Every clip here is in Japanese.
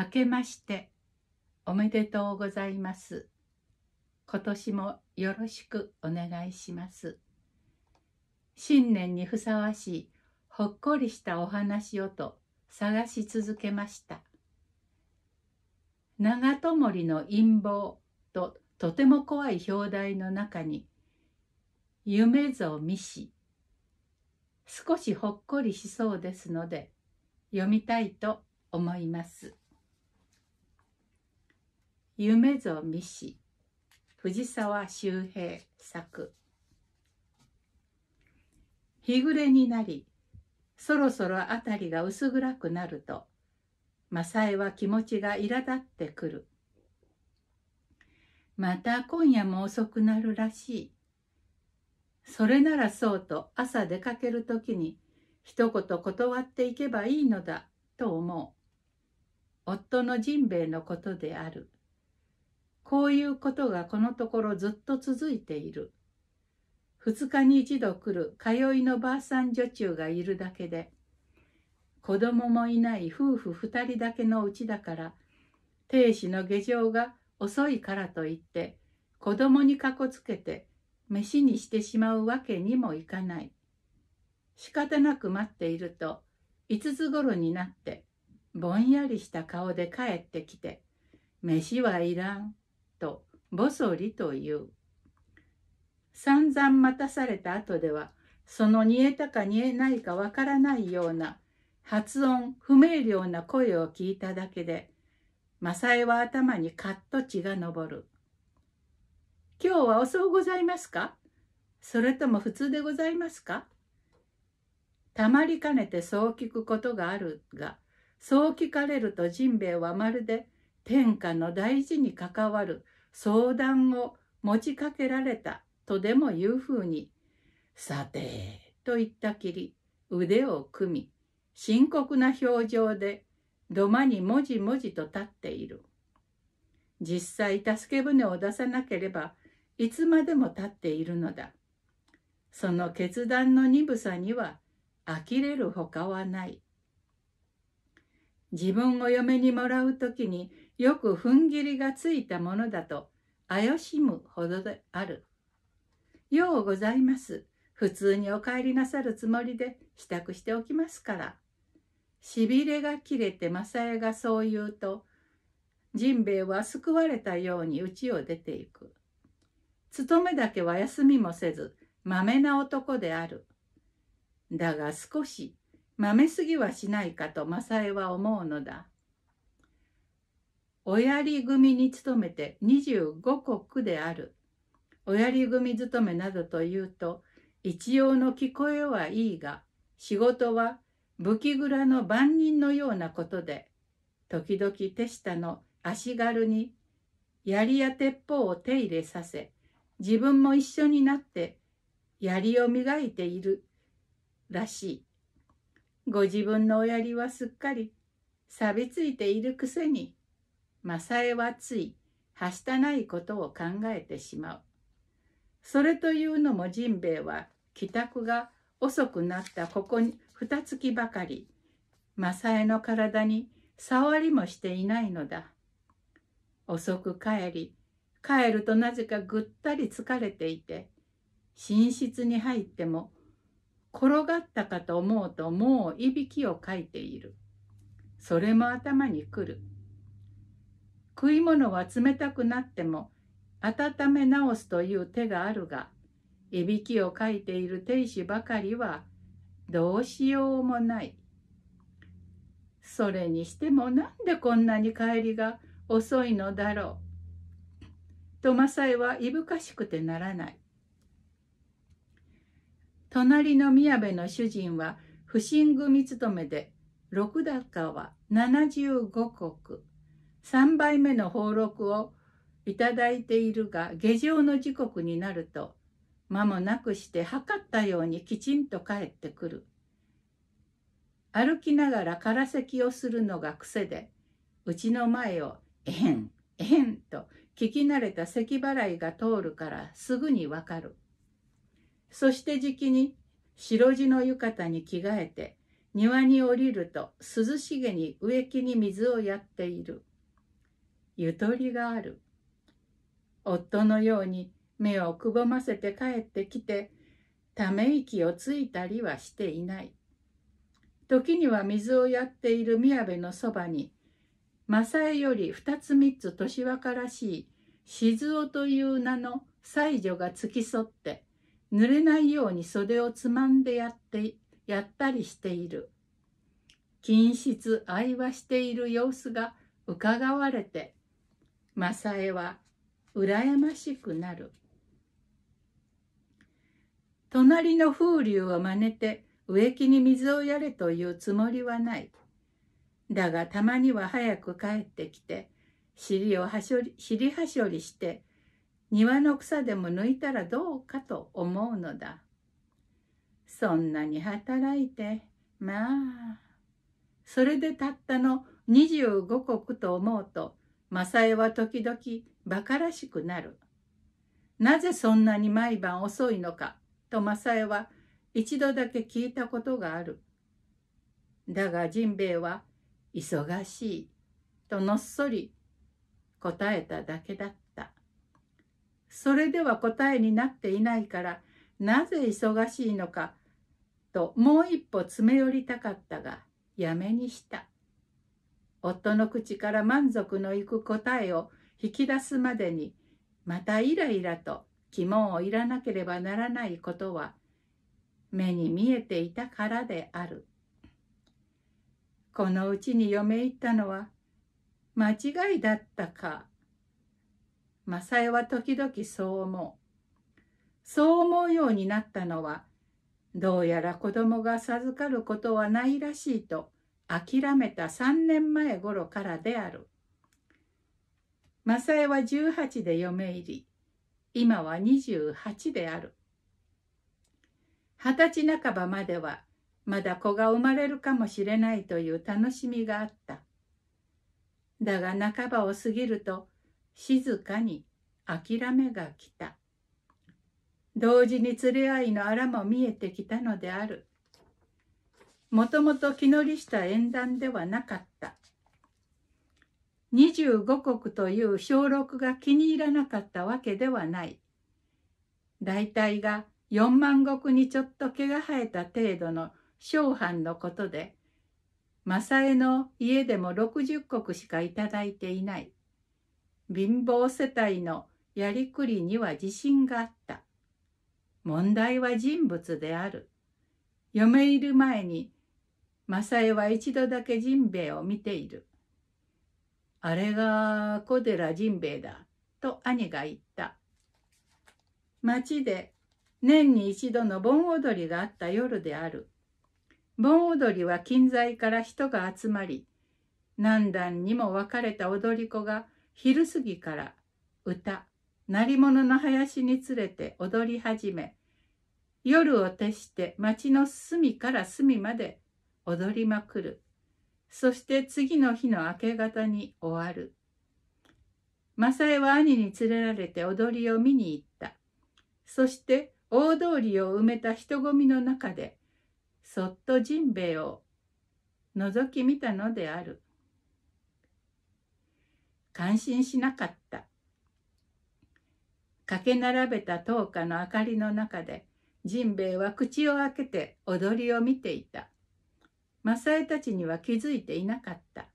明けましておめでとうございます。今年もよろしくお願いします。新年にふさわしいほっこりしたお話をと探し続けました。長友の陰謀ととても怖い表題の中に夢ぞ見し少しほっこりしそうですので読みたいと思います。夢ぞ見し藤沢周平作日暮れになりそろそろ辺りが薄暗くなると雅恵は気持ちが苛立ってくるまた今夜も遅くなるらしいそれならそうと朝出かける時に一言断っていけばいいのだと思う夫の甚兵衛のことであるこういうことがこのところずっと続いている。2日に一度来る通いのばあさん女中がいるだけで、子供もいない夫婦2人だけのうちだから、亭主の下場が遅いからといって、子供にかこつけて飯にしてしまうわけにもいかない。仕方なく待っていると、5つ頃になって、ぼんやりした顔で帰ってきて、飯はいらん。と細利という。散々待たされた後ではその煮えたか煮えないかわからないような発音不明瞭な声を聞いただけで正恵は頭にカッと血が昇る。今日は遅うございますかそれとも普通でございますかたまりかねてそう聞くことがあるがそう聞かれるとジンベエはまるで天下の大事に関わる相談を持ちかけられたとでもいうふうにさてと言ったきり腕を組み深刻な表情で土間にもじもじと立っている実際助け舟を出さなければいつまでも立っているのだその決断の鈍さには呆れるほかはない自分を嫁にもらう時によく踏ん切りがついたものだと、怪しむほどである。ようございます。普通にお帰りなさるつもりで支度しておきますから。しびれが切れて正えがそう言うと、ジンベエは救われたように家を出ていく。勤めだけは休みもせず、まめな男である。だが少し、まめすぎはしないかと正恵は思うのだ。親り組に勤めて25国である。親り組勤めなどというと、一応の聞こえはいいが、仕事は武器蔵の番人のようなことで、時々手下の足軽に槍や鉄砲を手入れさせ、自分も一緒になって槍を磨いているらしい。ご自分のお槍はすっかり錆びついているくせに、雅恵はついはしたないことを考えてしまうそれというのもジンベエは帰宅が遅くなったここに二月ばかり雅恵の体に触りもしていないのだ遅く帰り帰るとなぜかぐったり疲れていて寝室に入っても転がったかと思うともういびきをかいているそれも頭にくる食い物は冷たくなっても温め直すという手があるがいびきをかいている亭主ばかりはどうしようもない。それにしてもなんでこんなに帰りが遅いのだろう。とマサはいぶかしくてならない。隣の宮部の主人は不審組勤めで六高は75石3杯目の放禄をいただいているが下上の時刻になると間もなくして測ったようにきちんと帰ってくる歩きながら空席をするのが癖でうちの前を「えへんえへん」と聞き慣れた咳払いが通るからすぐにわかるそしてじきに白地の浴衣に着替えて庭に降りると涼しげに植木に水をやっているゆとりがある夫のように目をくぼませて帰ってきてため息をついたりはしていない時には水をやっている宮部のそばに正江より2つ3つ年若らしい静雄という名の妻女が付き添って濡れないように袖をつまんでやってやったりしている。均質愛はしている様子がうかがわれてマ恵は羨ましくなる。隣の風流を真似て植木に水をやれというつもりはない。だがたまには早く帰ってきて、尻をはしょり、尻はしょりして、庭の草でも抜いたらどうかと思うのだ。そんなに働いて、まあ、それでたったの25石と思うと、マ恵は時々馬鹿らしくなる。なぜそんなに毎晩遅いのかと雅恵は一度だけ聞いたことがある。だがジンベエは忙しいとのっそり答えただけだった。それでは答えになっていないからなぜ忙しいのかともう一歩詰め寄りたかったがやめにした。夫の口から満足のいく答えを引き出すまでにまたイライラと疑問をいらなければならないことは目に見えていたからであるこのうちに嫁行ったのは間違いだったか正恵は時々そう思うそう思うようになったのはどうやら子供が授かることはないらしいと諦めた3年前頃からである。正江は18で嫁入り、今は28である。二十歳半ばまではまだ子が生まれるかもしれないという楽しみがあった。だが半ばを過ぎると静かに諦めが来た。同時に連れ合いのあらも見えてきたのである。もともと気乗りした縁談ではなかった25国という小録が気に入らなかったわけではない大体が4万石にちょっと毛が生えた程度の小藩のことで正枝の家でも60石しか頂いていない貧乏世帯のやりくりには自信があった問題は人物である嫁入る前にマ恵は一度だけジンベエを見ている。あれが小寺ジンベエだ、と兄が言った。町で年に一度の盆踊りがあった夜である。盆踊りは近在から人が集まり、何段にも分かれた踊り子が昼過ぎから歌、鳴り物の林に連れて踊り始め、夜を徹して町の隅から隅まで踊りまくるそして次の日の明け方に終わる正恵は兄に連れられて踊りを見に行ったそして大通りを埋めた人混みの中でそっとジンベエを覗き見たのである感心しなかったかけ並べた灯火の明かりの中でジンベエは口を開けて踊りを見ていたマサエたちには気づいていなかった。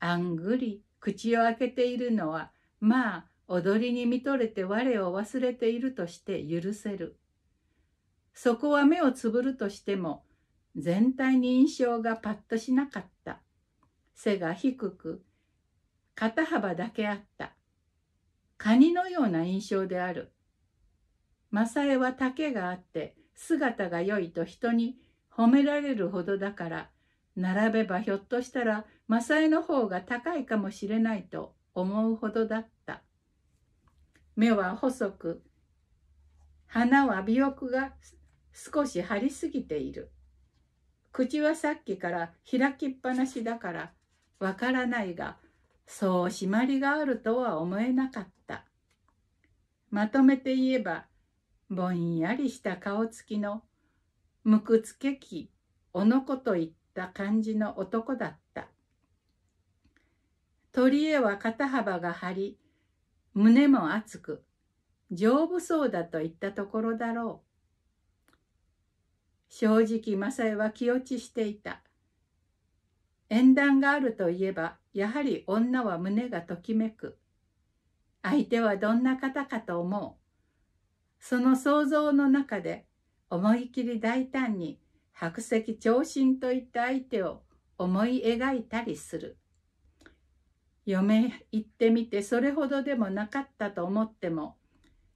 あんぐり口を開けているのは、まあ、踊りに見とれて我を忘れているとして許せる。そこは目をつぶるとしても、全体に印象がパッとしなかった。背が低く、肩幅だけあった。カニのような印象である。マサエは丈があって、姿が良いと人に褒められるほどだから、並べばひょっとしたらマサエの方が高いかもしれないと思うほどだった目は細く鼻は尾翼が少し張りすぎている口はさっきから開きっぱなしだからわからないがそう締まりがあるとは思えなかったまとめて言えばぼんやりした顔つきのむくつけきおのこといっった感じの男だった鳥りは肩幅が張り胸も厚く丈夫そうだといったところだろう正直雅枝は気落ちしていた縁談があるといえばやはり女は胸がときめく相手はどんな方かと思うその想像の中で思い切り大胆に白石長身といった相手を思い描いたりする嫁行ってみてそれほどでもなかったと思っても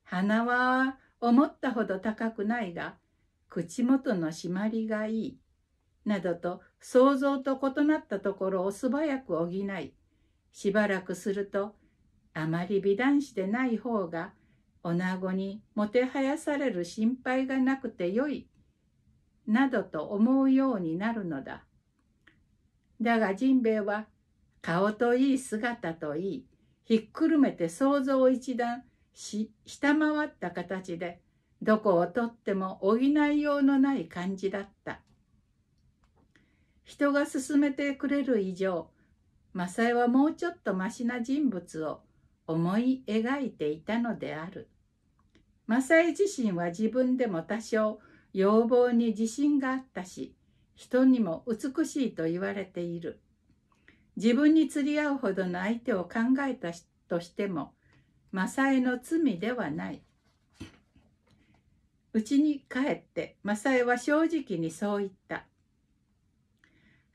鼻は思ったほど高くないが口元の締まりがいいなどと想像と異なったところを素早く補いしばらくするとあまり美男子でない方が女子にもてはやされる心配がなくてよいなどと思うようになるのだだがジンベエは顔といい姿といいひっくるめて想像を一段し下回った形でどこをとっても補いようのない感じだった人が勧めてくれる以上マサはもうちょっとましな人物を思い描いていたのであるマサ自身は自分でも多少要望に自信があったし人にも美しいと言われている自分に釣り合うほどの相手を考えたとしても正恵の罪ではないうちに帰って正恵は正直にそう言った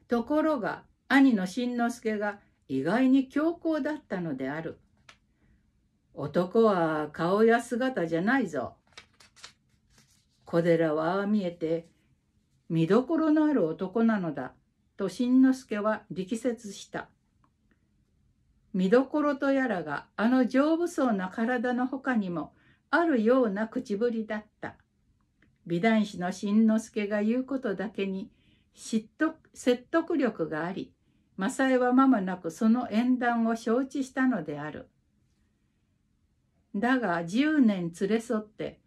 ところが兄の新之助が意外に強硬だったのである男は顔や姿じゃないぞ小寺はああ見えて、見どころのある男なのだ、と新之助は力説した。見どころとやらがあの丈夫そうな体のほかにもあるような口ぶりだった。美男子の新之助が言うことだけに説得力があり、正恵は間もなくその縁談を承知したのである。だが10年連れ添って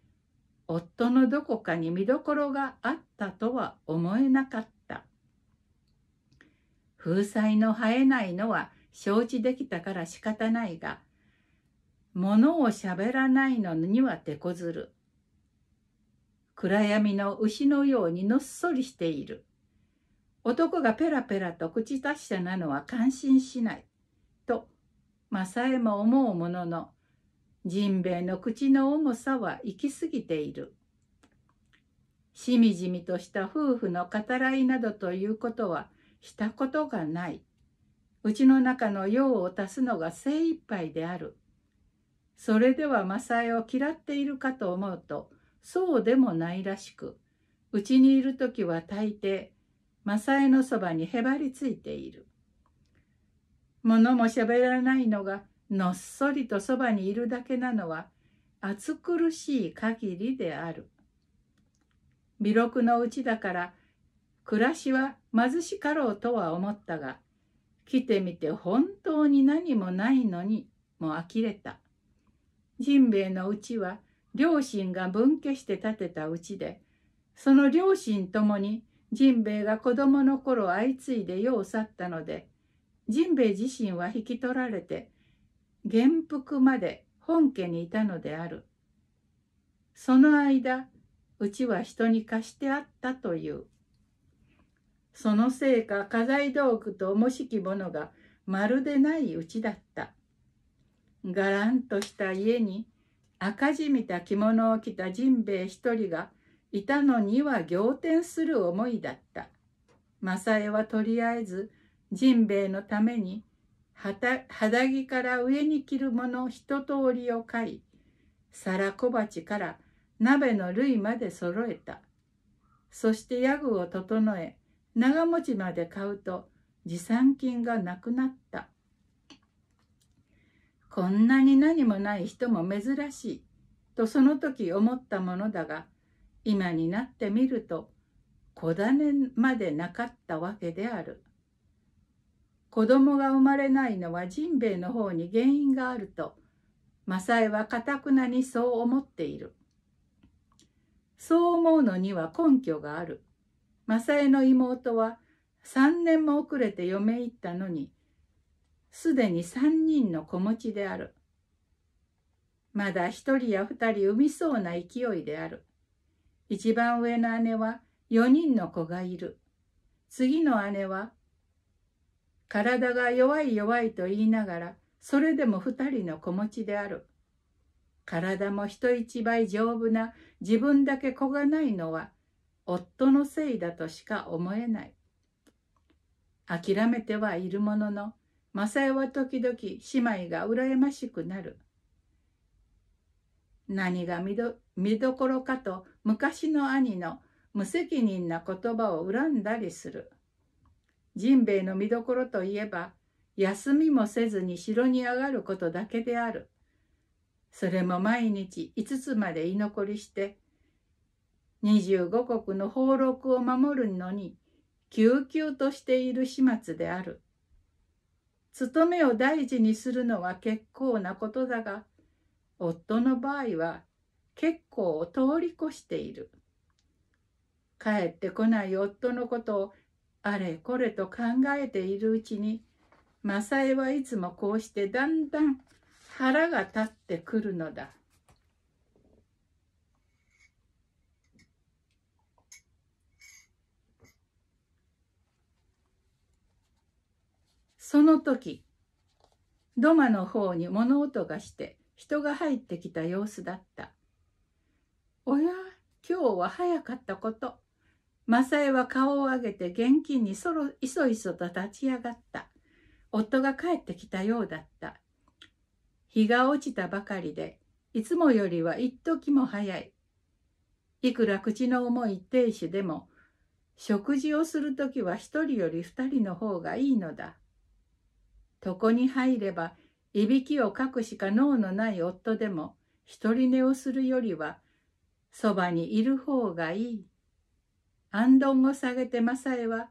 夫のどこかに見どころがあったとは思えなかった風災の生えないのは承知できたから仕方ないが物をしゃべらないのには手こずる暗闇の牛のようにのっそりしている男がペラペラと口達者なのは感心しないと正えも思うもののジンベの口の重さは行き過ぎている。しみじみとした夫婦の語らいなどということはしたことがない。うちの中の用を足すのが精一杯である。それではマサエを嫌っているかと思うと、そうでもないらしく、うちにいる時は大抵、マサエのそばにへばりついている。のもしゃべらないのがのっそりとそばにいるだけなのは暑苦しい限りである。微力のうちだから暮らしは貧しかろうとは思ったが来てみて本当に何もないのにも呆れた。ジンベエのうちは両親が分家して建てたうちでその両親ともにジンベエが子供の頃相次いで世を去ったのでジンベエ自身は引き取られて元服まで本家にいたのである。その間、うちは人に貸してあったという。そのせいか家財道具と重しきものがまるでないうちだった。がらんとした家に赤じみた着物を着た甚兵衛一人がいたのには仰天する思いだった。正恵はとりあえず甚兵衛のために肌着から上に着るもの一通りを買い皿小鉢から鍋の類まで揃えたそして屋具を整え長持ちまで買うと持参金がなくなったこんなに何もない人も珍しいとその時思ったものだが今になってみると小種までなかったわけである子供が生まれないのはジンベの方に原因があるとマサエはかたくなにそう思っているそう思うのには根拠があるマサエの妹は3年も遅れて嫁行ったのにすでに3人の子持ちであるまだ1人や2人産みそうな勢いである一番上の姉は4人の子がいる次の姉は体が弱い弱いと言いながら、それでも二人の子持ちである。体も人一倍丈夫な自分だけ子がないのは、夫のせいだとしか思えない。諦めてはいるものの、正代は時々姉妹が羨ましくなる。何が見ど見どころかと昔の兄の無責任な言葉を恨んだりする。ジンベの見どころといえば休みもせずに城に上がることだけである。それも毎日5つまで居残りして25国の放禄を守るのに救急としている始末である。務めを大事にするのは結構なことだが夫の場合は結構を通り越している。帰ってこない夫のことをあれこれと考えているうちに正恵はいつもこうしてだんだん腹が立ってくるのだその時土間の方に物音がして人が入ってきた様子だった。おや今日は早かったこと。マサエは顔を上げて現金にそろいそいそと立ち上がった。夫が帰ってきたようだった。日が落ちたばかりで、いつもよりは一時も早い。いくら口の重い亭主でも、食事をする時は一人より二人の方がいいのだ。床に入れば、いびきをかくしか脳のない夫でも、独り寝をするよりは、そばにいる方がいい。安んを下げてマサエは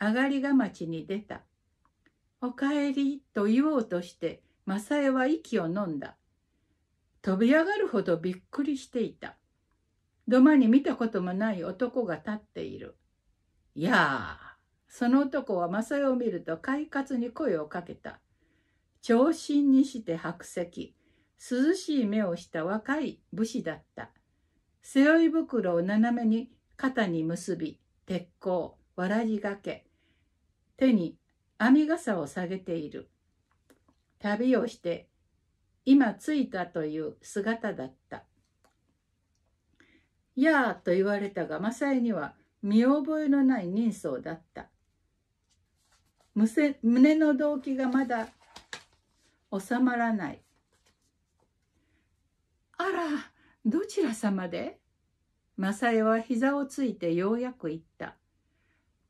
上がりが町に出た。おかえりと言おうとしてマサエは息をのんだ。飛び上がるほどびっくりしていた。土間に見たこともない男が立っている。いやあ、その男はマサエを見ると快活に声をかけた。長身にして白石、涼しい目をした若い武士だった。背負い袋を斜めに肩に結び鉄鋼わらじがけ手に編み傘を下げている旅をして今着いたという姿だった「やあ」と言われたがマサイには見覚えのない人相だった胸の動機がまだ収まらない「あらどちら様で?」マ枝は膝をついてようやく言った。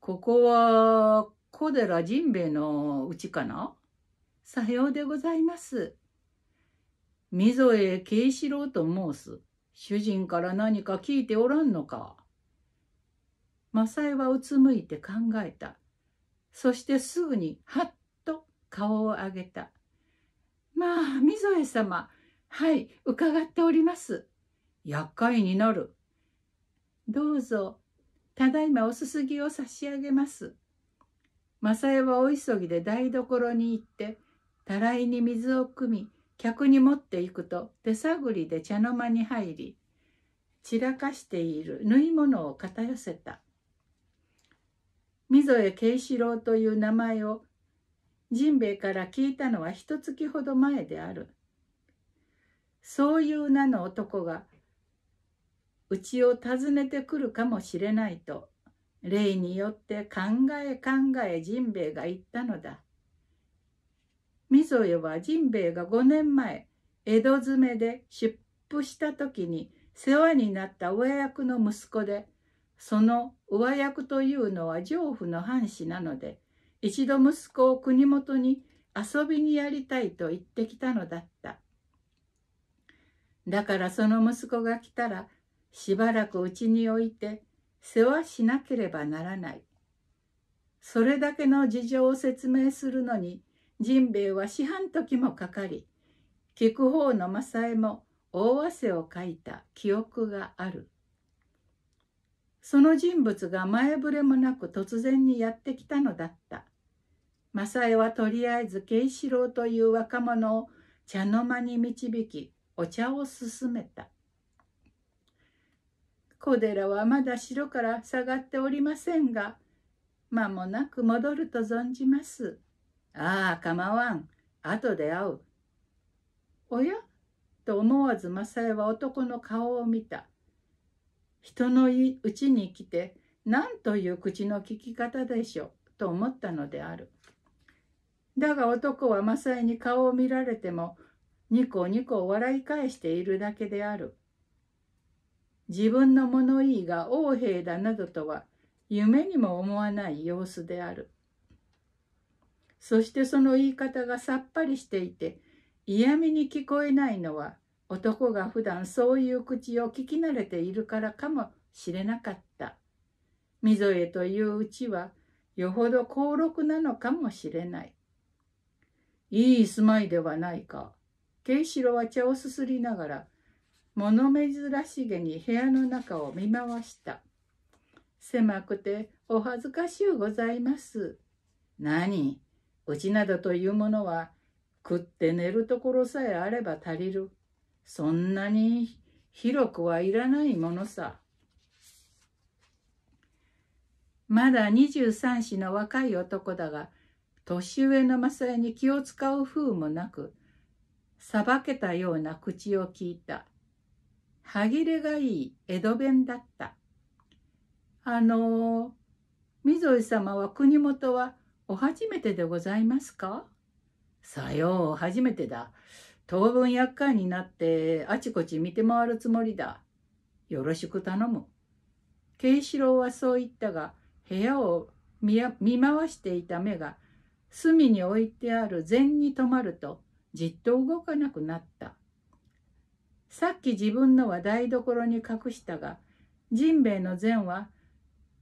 ここは、小寺甚兵衛のうちかなさようでございます。溝江慶四郎と申す。主人から何か聞いておらんのか。マ枝はうつむいて考えた。そしてすぐに、はっと顔を上げた。まあ、溝江様。はい、伺っております。厄介になる。どうぞ、ただいまおすすぎを差し上げます。正枝はお急ぎで台所に行って、たらいに水を汲み、客に持っていくと手探りで茶の間に入り、散らかしている縫い物を片寄せた。溝江慶四郎という名前を甚兵衛から聞いたのは一月ほど前である。そういう名の男がうちを訪ねてくるかもしれないと霊によって考え考え甚兵衛が言ったのだ。みぞよは甚兵衛が5年前江戸詰めで出府した時に世話になった親役の息子でその上役というのは丈夫の藩士なので一度息子を国元に遊びにやりたいと言ってきたのだった。だからその息子が来たらしばらくうちに置いて世話しなければならない。それだけの事情を説明するのに、ジンベエは四半時もかかり、聞く方の雅江も大汗をかいた記憶がある。その人物が前触れもなく突然にやってきたのだった。雅江はとりあえず慶四郎という若者を茶の間に導き、お茶を勧めた。小寺はまだ城から下がっておりませんが、間もなく戻ると存じます。ああ、構わん。後で会う。おやと思わず正恵は男の顔を見た。人のうちに来て、何という口の利き方でしょう、と思ったのである。だが男は正恵に顔を見られても、ニコニコ笑い返しているだけである。自分の物言いが横兵だなどとは夢にも思わない様子である。そしてその言い方がさっぱりしていて嫌味に聞こえないのは男が普段そういう口を聞き慣れているからかもしれなかった。溝へといううちはよほど高禄なのかもしれない。いい住まいではないか。慶四郎は茶をすすりながら物珍しげに部屋の中を見回した。狭くてお恥ずかしゅうございます。何うちなどというものは食って寝るところさえあれば足りる。そんなに広くはいらないものさ。まだ23子の若い男だが、年上の正也に気を使う風もなく、さばけたような口を聞いた。歯切れがいい江戸弁だった。あのー、溝井様は国元はお初めてでございますかさよう、初めてだ。当分厄介になってあちこち見て回るつもりだ。よろしく頼む。慶四郎はそう言ったが、部屋を見回していた目が、隅に置いてある禅に止まると、じっと動かなくなった。さっき自分のは台所に隠したが、ジンベイの禅は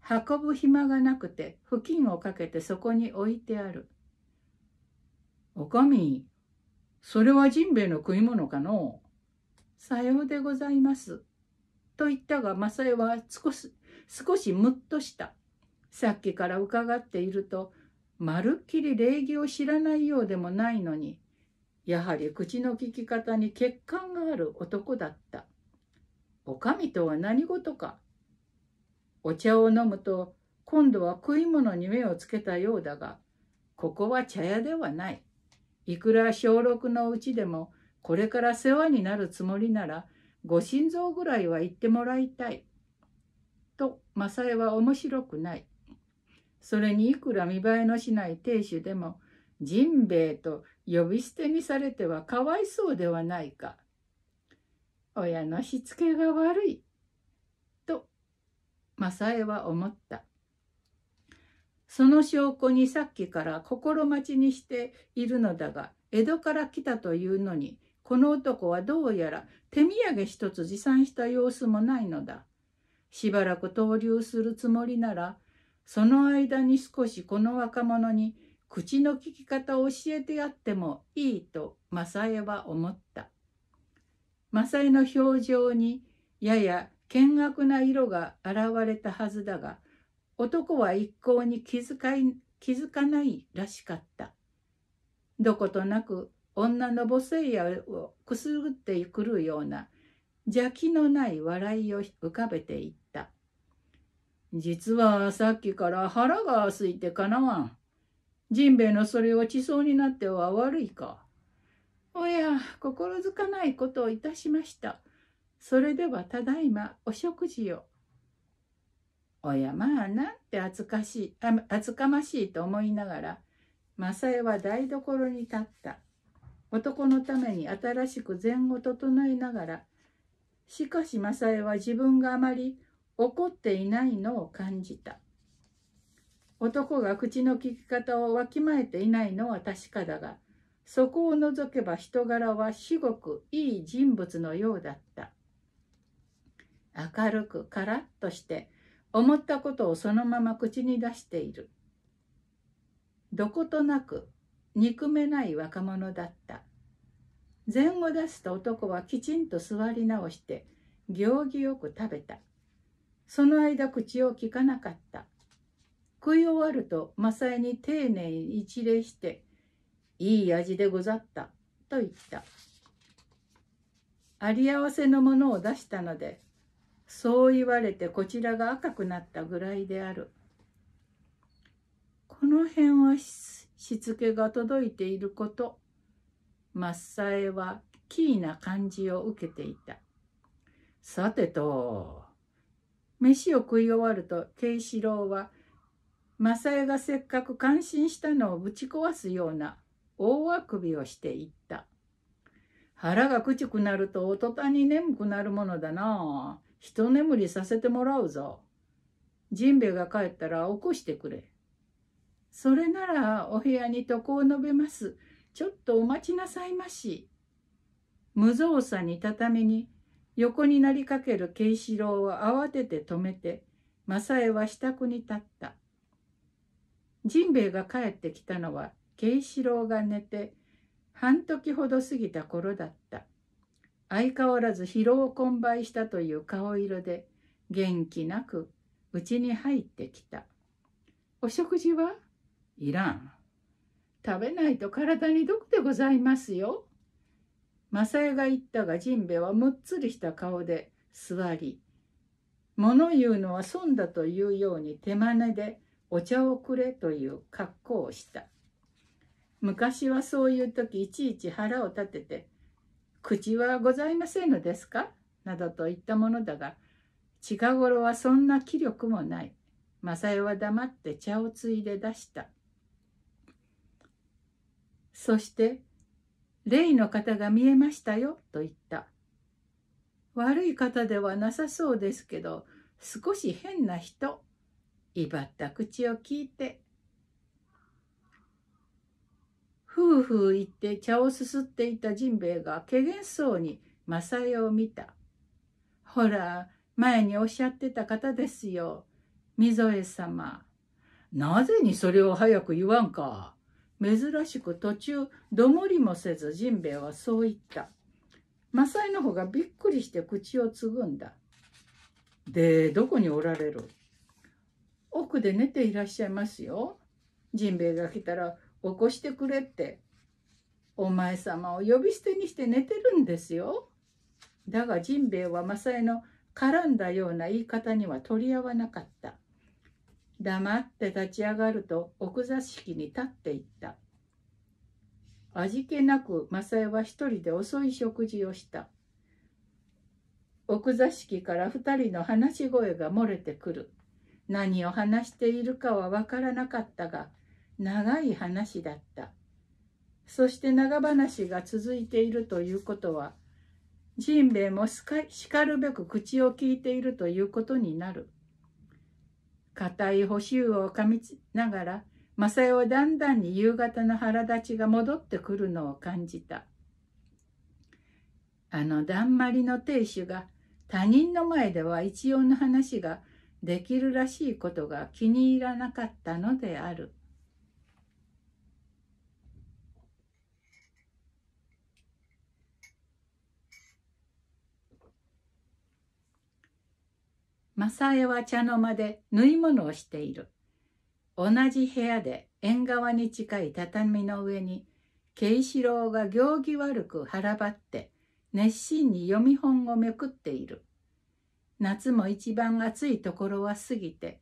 運ぶ暇がなくて布巾をかけてそこに置いてある。おかみ、それはジンベイの食い物かのさようでございます。と言ったが、正枝は少し、少しむっとした。さっきから伺っていると、まるっきり礼儀を知らないようでもないのに、やはり口の利き方に欠陥がある男だった。おかとは何事か。お茶を飲むと今度は食い物に目をつけたようだが、ここは茶屋ではない。いくら小6のうちでもこれから世話になるつもりなら、ご心臓ぐらいは言ってもらいたい。と、マサは面白くない。それにいくら見栄えのしない亭主でも、ジンベエと呼び捨てにされてはかわいそうではないか。親のしつけが悪い。と、雅恵は思った。その証拠にさっきから心待ちにしているのだが、江戸から来たというのに、この男はどうやら手土産一つ持参した様子もないのだ。しばらく登留するつもりなら、その間に少しこの若者に口の利き方を教えてやってもいいとマサエは思った。マサエの表情にやや険悪な色が現れたはずだが、男は一向に気遣い、気づかないらしかった。どことなく女の母性やをくすぐってくるような邪気のない笑いを浮かべていった。実はさっきから腹が空いてかなわん。ジンベのそれを地層になっては悪いか。おや、心づかないことをいたしました。それではただいまお食事を。おやまあなんて厚かしいあ厚かましいと思いながらサ恵は台所に立った男のために新しく膳を整えながらしかしサ恵は自分があまり怒っていないのを感じた。男が口の利き方をわきまえていないのは確かだがそこを除けば人柄は至極いい人物のようだった明るくカラッとして思ったことをそのまま口に出しているどことなく憎めない若者だった前後出すと男はきちんと座り直して行儀よく食べたその間口をきかなかった食い終わるとマサエに丁寧に一礼して「いい味でござった」と言ったあり合わせのものを出したのでそう言われてこちらが赤くなったぐらいであるこの辺はしつけが届いていることマサエはキーな感じを受けていたさてと飯を食い終わると慶四郎はマサがせっかく感心したのをぶち壊すような大あくびをしていった。腹がくちくなるとおとたに眠くなるものだなあ。一眠りさせてもらうぞ。ジンベが帰ったら起こしてくれ。それならお部屋に床を述べます。ちょっとお待ちなさいまし。無造作に畳に横になりかけるシ四郎を慌てて止めて、正恵は支度に立った。ジンベが帰ってきたのは慶四郎が寝て半時ほど過ぎた頃だった相変わらず疲労困憊したという顔色で元気なく家に入ってきたお食事はいらん食べないと体に毒でございますよ正恵が言ったがジンベはむっつりした顔で座り物言うのは損だというように手真似でお茶をくれという格好をした昔はそういう時いちいち腹を立てて「口はございませんのですか?」などと言ったものだが近頃はそんな気力もない正代は黙って茶をついで出したそして「霊の方が見えましたよ」と言った悪い方ではなさそうですけど少し変な人威張った口を聞いて、ふうふう言って茶をすすっていたジンベエがけげんそうにマサエを見た。ほら、前におっしゃってた方ですよ。みぞえ様。なぜにそれを早く言わんか。珍しく途中、どもりもせずジンベエはそう言った。マサイの方がびっくりして口をつぐんだ。で、どこにおられる奥で寝ていらっしゃいますよ。ジンベエが来たら起こしてくれって。お前様を呼び捨てにして寝てるんですよ。だがジンベエはマサエの絡んだような言い方には取り合わなかった。黙って立ち上がると奥座敷に立っていった。味気なくマサエは一人で遅い食事をした。奥座敷から二人の話し声が漏れてくる。何を話しているかはわからなかったが、長い話だった。そして長話が続いているということは、ジンベエもしかるべく口を聞いているということになる。硬い補修をかみながら、正代はだんだんに夕方の腹立ちが戻ってくるのを感じた。あのだんまりの亭主が他人の前では一応の話ができるらしいことが気に入らなかったのである。正恵は茶の間で縫い物をしている。同じ部屋で縁側に近い畳の上に慶四郎が行儀悪く腹ばって熱心に読み本をめくっている。夏も一番暑いところは過ぎて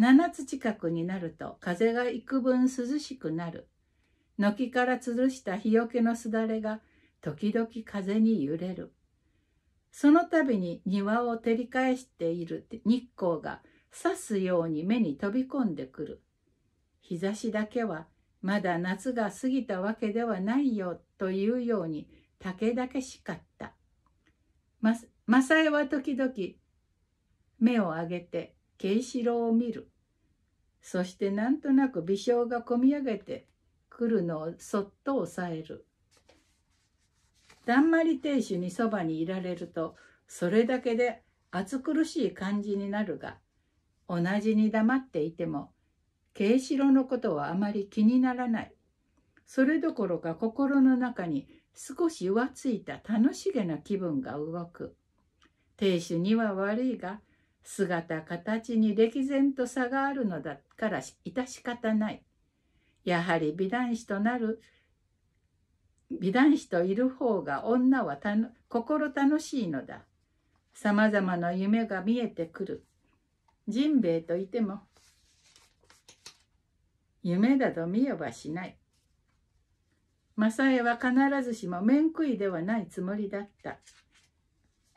7つ近くになると風が幾分涼しくなる軒から吊るした日よけのすだれが時々風に揺れるその度に庭を照り返している日光が刺すように目に飛び込んでくる日差しだけはまだ夏が過ぎたわけではないよというように竹だけしかった。ま、正江は時々目を上げてシロウを見るそしてなんとなく微笑がこみ上げてくるのをそっと抑えるだんまり亭主にそばにいられるとそれだけで暑苦しい感じになるが同じに黙っていてもシロウのことはあまり気にならないそれどころか心の中に少し浮ついた楽しげな気分が動く亭主には悪いが姿形に歴然と差があるのだから致し方ない。やはり美男子となる美男子といる方が女は心楽しいのだ。さまざまな夢が見えてくる。ジンベエといても夢だと見えはしない。正恵は必ずしも面食いではないつもりだった。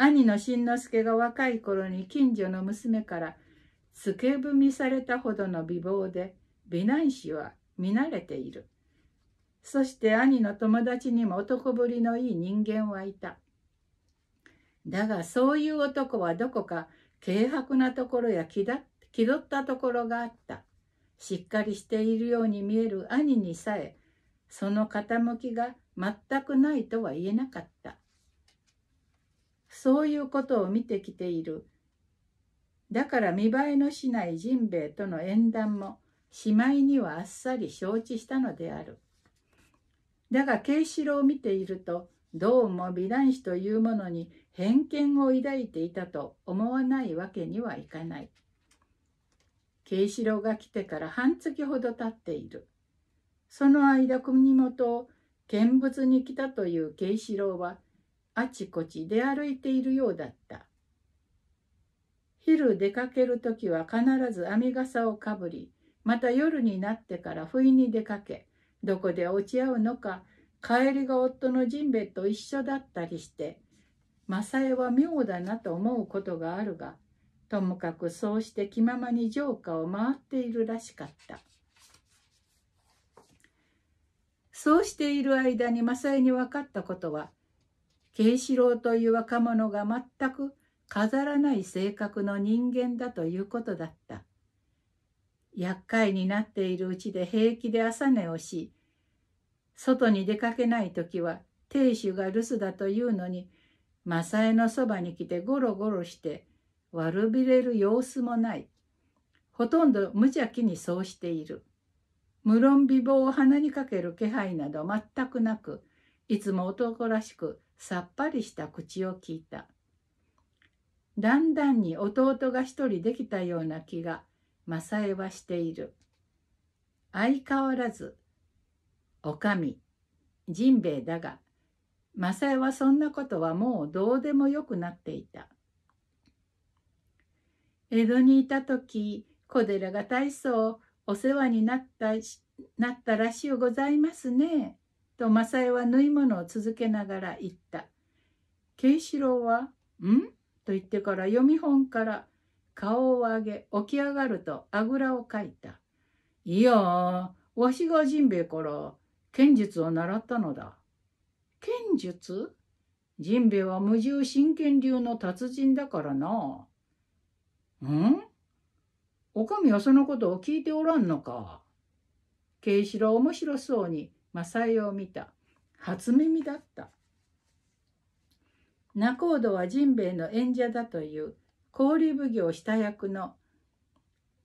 兄の新之助が若い頃に近所の娘からつけ踏みされたほどの美貌で美男子は見慣れているそして兄の友達にも男ぶりのいい人間はいただがそういう男はどこか軽薄なところや気だ気取ったところがあったしっかりしているように見える兄にさえその傾きが全くないとは言えなかったそういうことを見てきているだから見栄えのしないジンベエとの縁談もしまいにはあっさり承知したのであるだが慶四郎を見ているとどうも美男子というものに偏見を抱いていたと思わないわけにはいかない慶四郎が来てから半月ほど経っているその間国元を見物に来たという慶四郎はあちこち出歩いているようだった昼出かける時は必ず編み傘をかぶりまた夜になってから不意に出かけどこで落ち合うのか帰りが夫のジンベと一緒だったりして正枝は妙だなと思うことがあるがともかくそうして気ままに城下を回っているらしかったそうしている間に正枝に分かったことは慶四郎という若者が全く飾らない性格の人間だということだった。厄介になっているうちで平気で朝寝をし、外に出かけない時は亭主が留守だというのに、正江のそばに来てゴロゴロして悪びれる様子もない。ほとんど無邪気にそうしている。無論美貌を鼻にかける気配など全くなく、いつも男らしくさっぱりした口を聞いた。だんだんに弟が一人できたような気が正恵はしている。相変わらず、おかみ、ジンベエだが、正恵はそんなことはもうどうでもよくなっていた。江戸にいた時、小寺が大層お世話になったなったらしゅうございますね。と正恵は縫い物を続けながら言った。慶四郎は、んと言ってから読み本から顔を上げ起き上がるとあぐらをかいた。いやわしが甚兵衛から剣術を習ったのだ。剣術甚兵衛は無重神剣流の達人だからな。んおかみはそのことを聞いておらんのか。慶四郎面白そうに正代を見た初耳だった仲人は甚兵衛の演者だという氷奉行下役の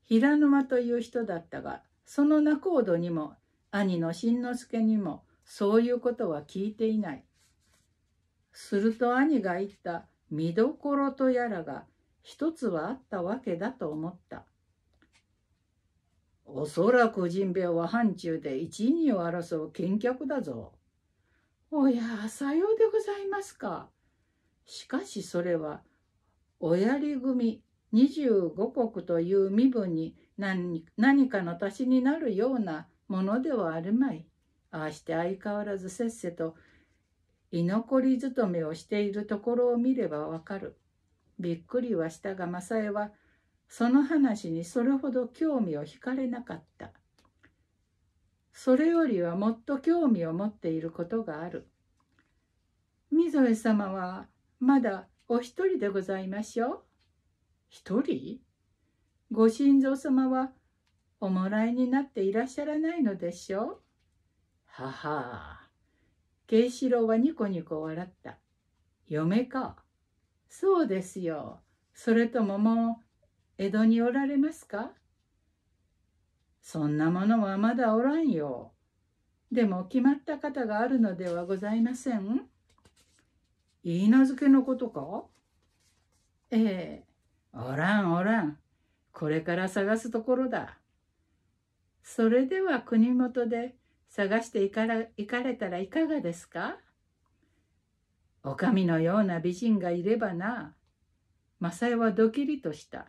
平沼という人だったがその仲人にも兄の新之助にもそういうことは聞いていないすると兄が言った見どころとやらが一つはあったわけだと思ったおそらく甚兵衛は範疇で一二を争う剣客だぞ。おや、さようでございますか。しかしそれは、おやり組25国という身分に何何かの足しになるようなものではあるまい。ああして相変わらずせっせと居残り勤めをしているところを見ればわかる。びっくりはしたが、正恵はその話にそれほど興味を惹かれなかったそれよりはもっと興味を持っていることがあるみぞえ様はまだお一人でございましょう一人ご心臓様はおもらいになっていらっしゃらないのでしょうはは慶四郎はニコニコ笑った。嫁か。そうですよ。それとももう江戸におられますかそんなものはまだおらんよ。でも決まった方があるのではございません言い名付けのことかええ、おらんおらん。これから探すところだ。それでは国元で探していか行かれたらいかがですかお上のような美人がいればな。正代はドキリとした。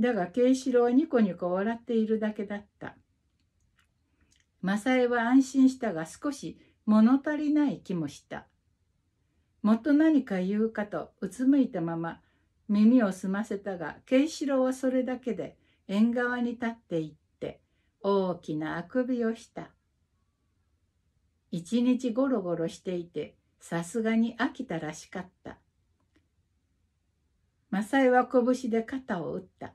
だが慶四郎はニコニコ笑っているだけだった。正恵は安心したが少し物足りない気もした。もっと何か言うかとうつむいたまま耳を澄ませたが慶四郎はそれだけで縁側に立っていって大きなあくびをした。一日ゴロゴロしていてさすがに飽きたらしかった。正恵は拳で肩を打った。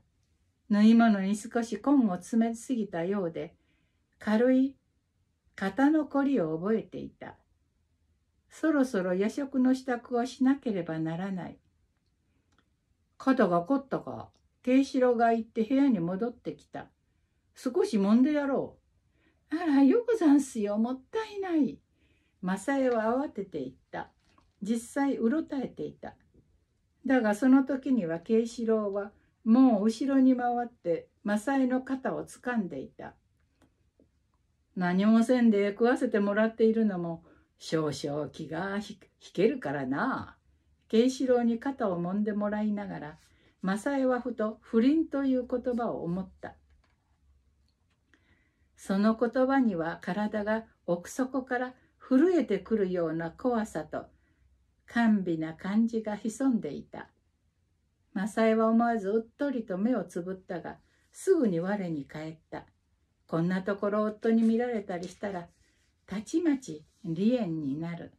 縫い物に少し根を詰めすぎたようで軽い型のこりを覚えていたそろそろ夜食の支度をしなければならない肩が凝ったか慶四郎が行って部屋に戻ってきた少し揉んでやろうあらよくざんすよもったいない正恵は慌てて言った実際うろたえていただがその時には慶四郎は「もう後ろに回ってマサイの肩を掴んでいた何もせんで食わせてもらっているのも少々気が引けるからな慶四郎に肩を揉んでもらいながらマサイはふと不倫という言葉を思ったその言葉には体が奥底から震えてくるような怖さと甘美な感じが潜んでいたマサは思わずうっとりと目をつぶったが、すぐに我に返った。こんなところ夫に見られたりしたら、たちまち離縁になる。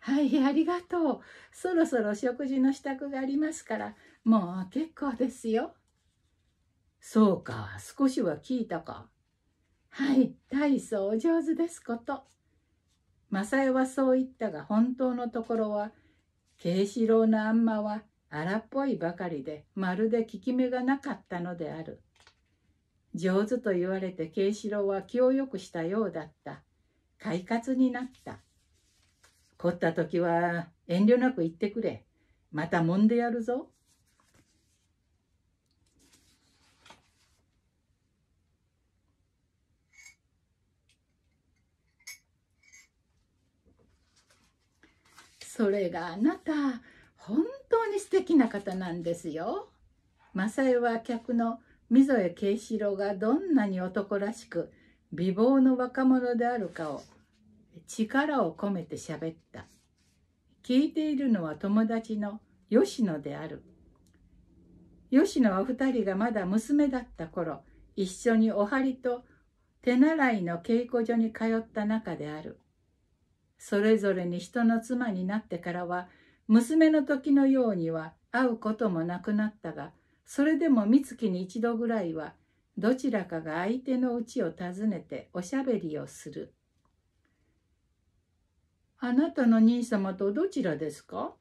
はい、ありがとう。そろそろ食事の支度がありますから、もう結構ですよ。そうか、少しは聞いたか。はい、大層お上手ですこと。サエはそう言ったが、本当のところは、慶四郎のあんまは、荒っぽいばかりでまるで効き目がなかったのである上手と言われて慶四郎は気をよくしたようだった快活になった凝った時は遠慮なく言ってくれまた揉んでやるぞそれがあなた本当に素敵な方なんですよ。正代は客の溝江慶四郎がどんなに男らしく美貌の若者であるかを力を込めて喋った。聞いているのは友達の吉野である。吉野は2人がまだ娘だった頃、一緒にお張と手習いの稽古所に通った仲である。それぞれに人の妻になってからは娘の時のようには会うこともなくなったがそれでも三月に一度ぐらいはどちらかが相手のうちを訪ねておしゃべりをする。あなたの兄様とどちらですか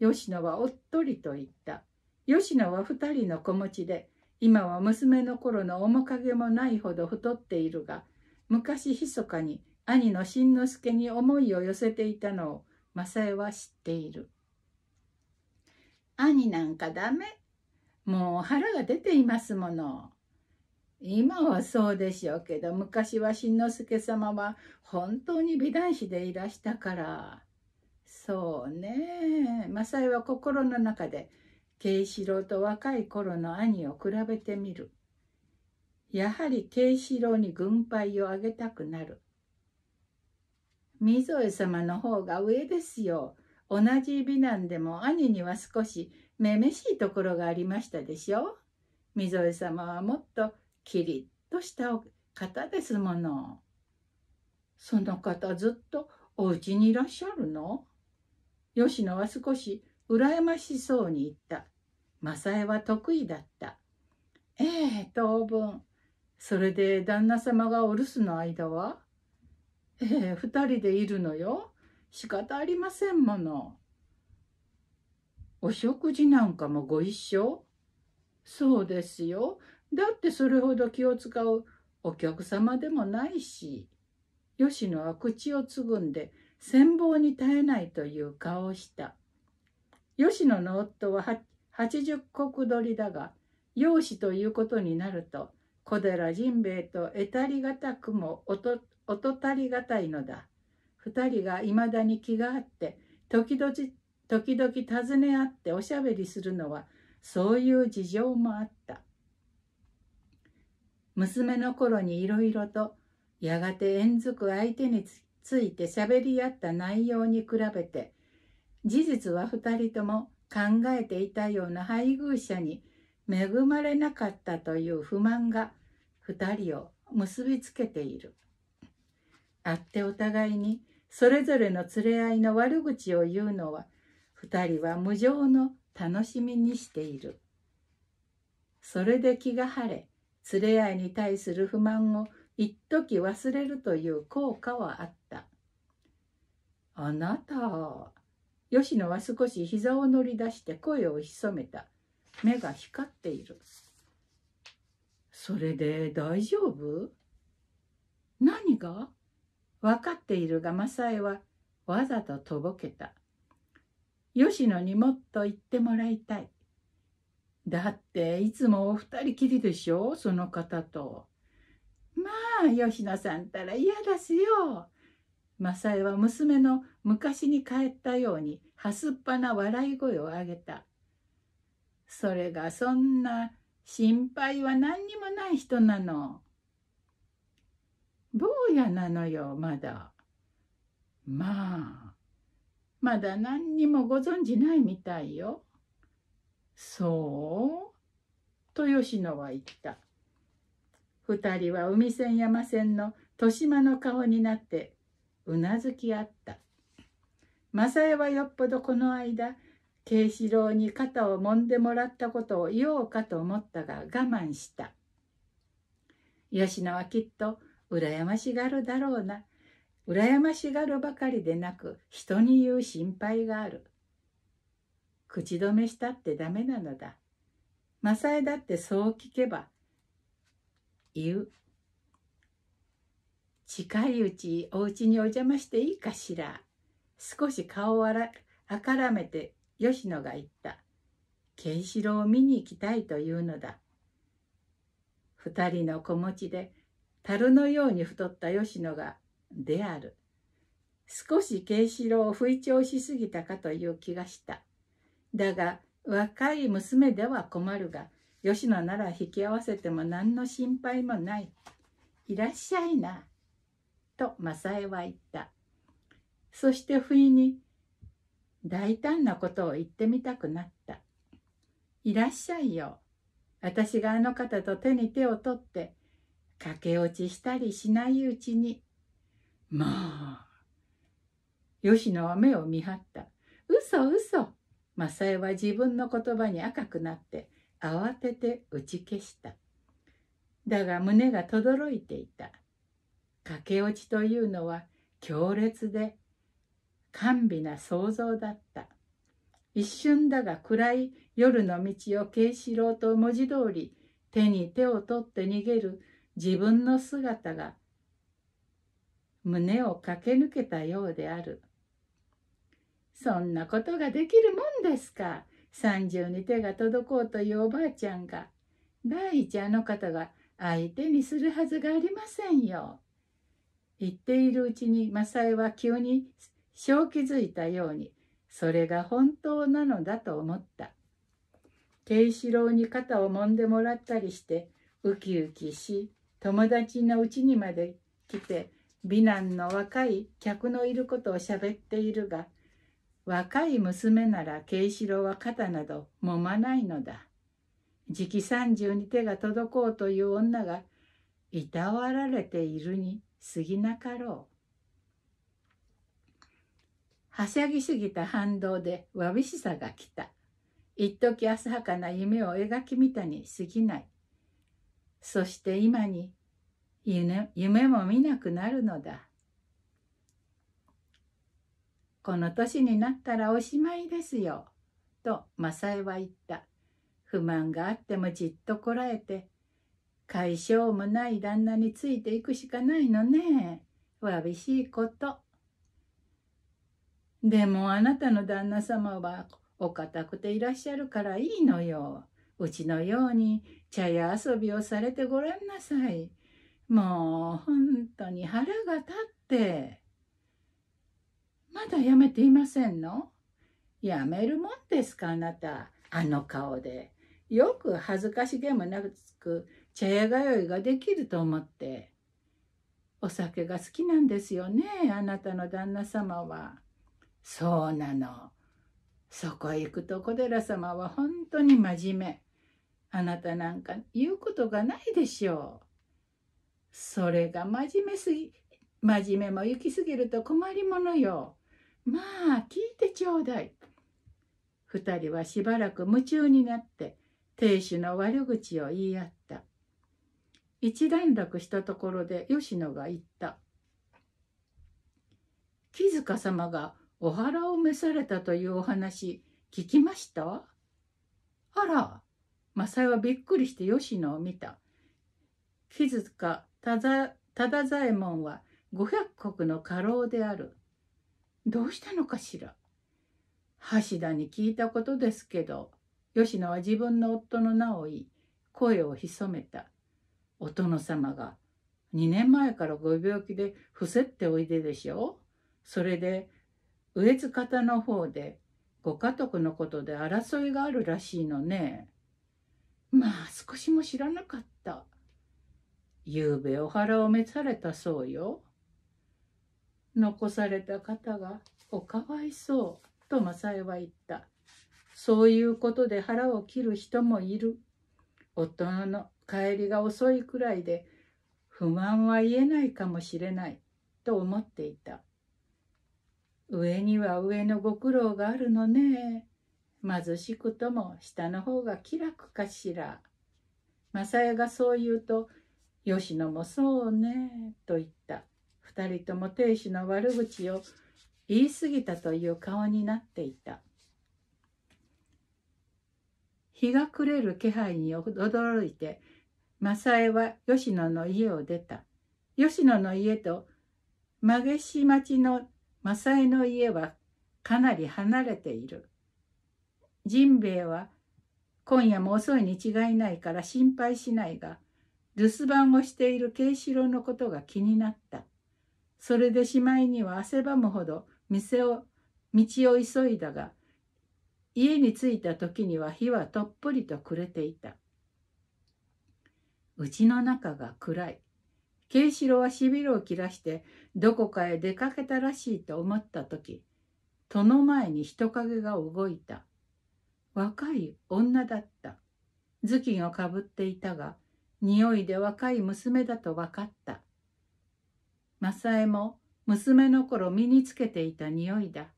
吉野はおっとりと言った。吉野は二人の子持ちで、今は娘の頃の面影もないほど太っているが、昔ひそかに兄の新之助に思いを寄せていたのをマサは知っている。兄なんかダメ。もう腹が出ていますもの。今はそうでしょうけど、昔はしんのすけ様は本当に美男子でいらしたから。そうね。えサエは心の中で、慶四郎と若い頃の兄を比べてみる。やはり慶四郎に軍配をあげたくなる。御添様の方が上ですよ。同じ美男でも兄には少しめめしいところがありましたでしょう。御添様はもっとキリッとした方ですもの。その方ずっとお家にいらっしゃるの吉野は少し羨ましそうに言った。正恵は得意だった。ええ当分。それで旦那様がお留守の間はえ2人でいるのよ仕方ありませんものお食事なんかもご一緒そうですよだってそれほど気を使うお客様でもないし吉野は口をつぐんで戦望に耐えないという顔をした吉野の夫は80石取りだが養子ということになると小寺甚兵衛と得たりがたくもおと劣たりがたいのだ。二人がいまだに気があって、時々、時々訪ね合っておしゃべりするのは、そういう事情もあった。娘の頃にいろいろと、やがて縁づく相手についてしゃべり合った内容に比べて、事実は二人とも考えていたような配偶者に恵まれなかったという不満が二人を結びつけている。あってお互いにそれぞれの連れ合いの悪口を言うのは二人は無常の楽しみにしている。それで気が晴れ連れ合いに対する不満を一時忘れるという効果はあった。あなた。吉野は少し膝を乗り出して声を潜めた。目が光っている。それで大丈夫何が分かっているが正恵はわざととぼけた。吉野にもっと言ってもらいたい。だっていつもお二人きりでしょその方と。まあ吉野さんたら嫌ですよ。正恵は娘の昔に帰ったようにはすっぱな笑い声を上げた。それがそんな心配は何にもない人なの。坊やなのよ、まだ。まあ、まだ何にもご存じないみたいよ。そうと吉野は言った。二人は海線山線の豊島の顔になってうなずき合った。正江はよっぽどこの間、慶四郎に肩を揉んでもらったことを言おうかと思ったが我慢した。吉野はきっと羨ましがるだろうな。羨ましがるばかりでなく、人に言う心配がある。口止めしたってダメなのだ。マサエだってそう聞けば、言う。近いうちお家にお邪魔していいかしら。少し顔をあらあからめて吉野が言った。ケンシロウを見に行きたいというのだ。二人の子持ちで樽のように太った吉野がである少し慶四郎を吹聴しすぎたかという気がしただが若い娘では困るが吉野なら引き合わせても何の心配もないいらっしゃいなと正恵は言ったそして不意に大胆なことを言ってみたくなったいらっしゃいよ私があの方と手に手を取って駆け落ちしたりしないうちに、まあ、吉野は目を見張った。嘘嘘。マサ枝は自分の言葉に赤くなって慌てて打ち消した。だが胸がとどろいていた。駆け落ちというのは強烈で甘美な想像だった。一瞬だが暗い夜の道を慶四郎と文字通り手に手を取って逃げる自分の姿が胸を駆け抜けたようである。そんなことができるもんですか。30に手が届こうというおばあちゃんが、第一あの方が相手にするはずがありませんよ。言っているうちにマサエは急に正気づいたように、それが本当なのだと思った。慶四郎に肩を揉んでもらったりして、ウキウキし、友達のうちにまで来て美男の若い客のいることをしゃべっているが若い娘なら慶四郎は肩など揉まないのだ。時期三十に手が届こうという女がいたわられているに過ぎなかろう。はしゃぎすぎた反動でわびしさが来た。一時浅はかな夢を描きみたに過ぎない。そして今に夢も見なくなるのだ。この年になったらおしまいですよ。とマサエは言った。不満があってもじっとこらえて、解消もない旦那についていくしかないのね。わびしいこと。でもあなたの旦那様はお堅くていらっしゃるからいいのよ。うちのように茶屋遊びをされてごらんなさい。もう本当に腹が立って。まだやめていませんのやめるもんですかあなた。あの顔で。よく恥ずかしげもなく茶屋通いができると思って。お酒が好きなんですよねあなたの旦那様は。そうなの。そこへ行くと小寺様は本当に真面目。あなたなんか言うことがないでしょう。それが真面目すぎ、真面目も行き過ぎると困りものよ。まあ、聞いてちょうだい。二人はしばらく夢中になって、亭主の悪口を言い合った。一段落したところで吉野が言った。木塚様がお腹を召されたというお話聞きましたあら、マサイはびっくりして吉野を見た。木塚忠左衛門は五百石の家老である。どうしたのかしら橋田に聞いたことですけど、吉野は自分の夫の名を言い、声を潜めた。お殿様が、2年前からご病気で伏せっておいででしょそれで、上津方の方で、ご家督のことで争いがあるらしいのね。まあ少しも知らなかった。ゆうべお腹を召されたそうよ。残された方がおかわいそうとマサエは言った。そういうことで腹を切る人もいる。夫の帰りが遅いくらいで不満は言えないかもしれないと思っていた。上には上のご苦労があるのね。貧しくとも下の方が気楽かしら。正也がそう言うと、吉野もそうね、と言った。二人とも亭主の悪口を言い過ぎたという顔になっていた。日が暮れる気配に驚いて、正江は吉野の家を出た。吉野の家と曲げし町の正江の家はかなり離れている。ジンベエは今夜も遅いに違いないから心配しないが留守番をしている慶四郎のことが気になったそれでしまいには汗ばむほど店を道を急いだが家に着いた時には火はとっぷりと暮れていたうちの中が暗い慶四郎はしびれを切らしてどこかへ出かけたらしいと思った時戸の前に人影が動いた若い女だった。頭巾をかぶっていたが、匂いで若い娘だと分かった。正江も娘の頃身につけていた匂いだ。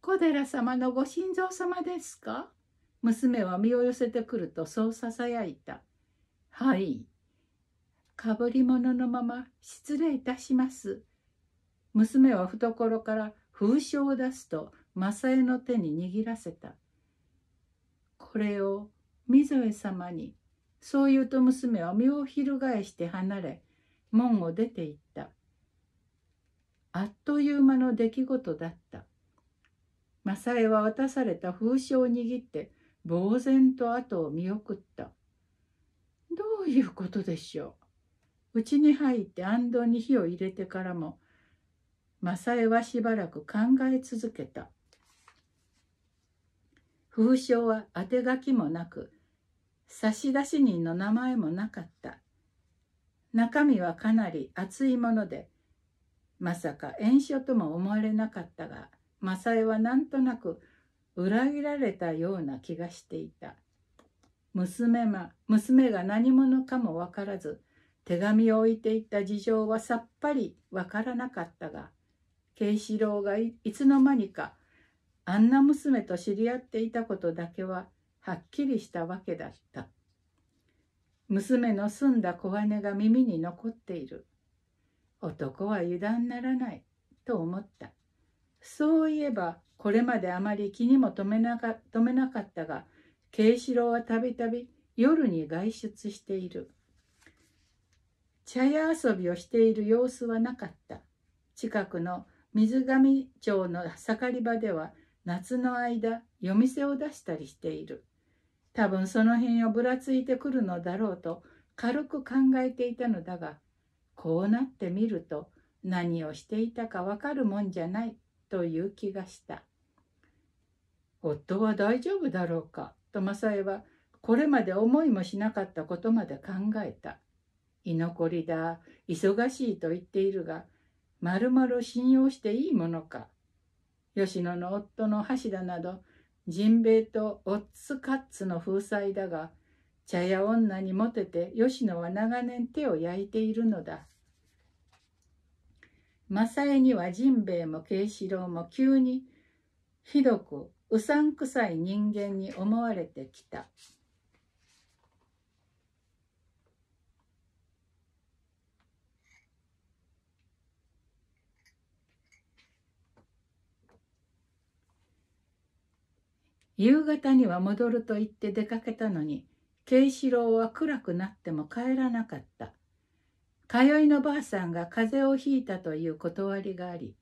小寺様のご心臓様ですか娘は身を寄せてくるとそうささやいた。はい。かぶり物のまま失礼いたします。娘は懐から封書を出すと正恵の手に握らせた。これを瑞え様に、そう言うと娘は身を翻して離れ、門を出て行った。あっという間の出来事だった。正恵は渡された風書を握って、呆然と後を見送った。どういうことでしょう。うちに入って安藤に火を入れてからも、正恵はしばらく考え続けた。封書は宛て書きもなく差出人の名前もなかった中身はかなり厚いものでまさか遠書とも思われなかったが正恵はなんとなく裏切られたような気がしていた娘ま娘が何者かも分からず手紙を置いていった事情はさっぱり分からなかったが慶四郎がいつの間にかあんな娘と知り合っていたことだけははっきりしたわけだった娘の澄んだ小金が耳に残っている男は油断ならないと思ったそういえばこれまであまり気にも留めなか留めなかったが慶四郎はたびたび夜に外出している茶屋遊びをしている様子はなかった近くの水上町の盛り場では夏の間夜店を出したりしている多分その辺をぶらついてくるのだろうと軽く考えていたのだがこうなってみると何をしていたかわかるもんじゃないという気がした夫は大丈夫だろうかと正恵はこれまで思いもしなかったことまで考えた居残りだ忙しいと言っているがまるまる信用していいものか吉野の夫の橋田など甚兵衛とオッツカッツの風采だが茶屋女にモテて吉野は長年手を焼いているのだ正恵には甚兵衛も慶四郎も急にひどくうさんくさい人間に思われてきた。夕方には戻ると言って出かけたのに慶四郎は暗くなっても帰らなかった通いのばあさんが風邪をひいたという断りがあり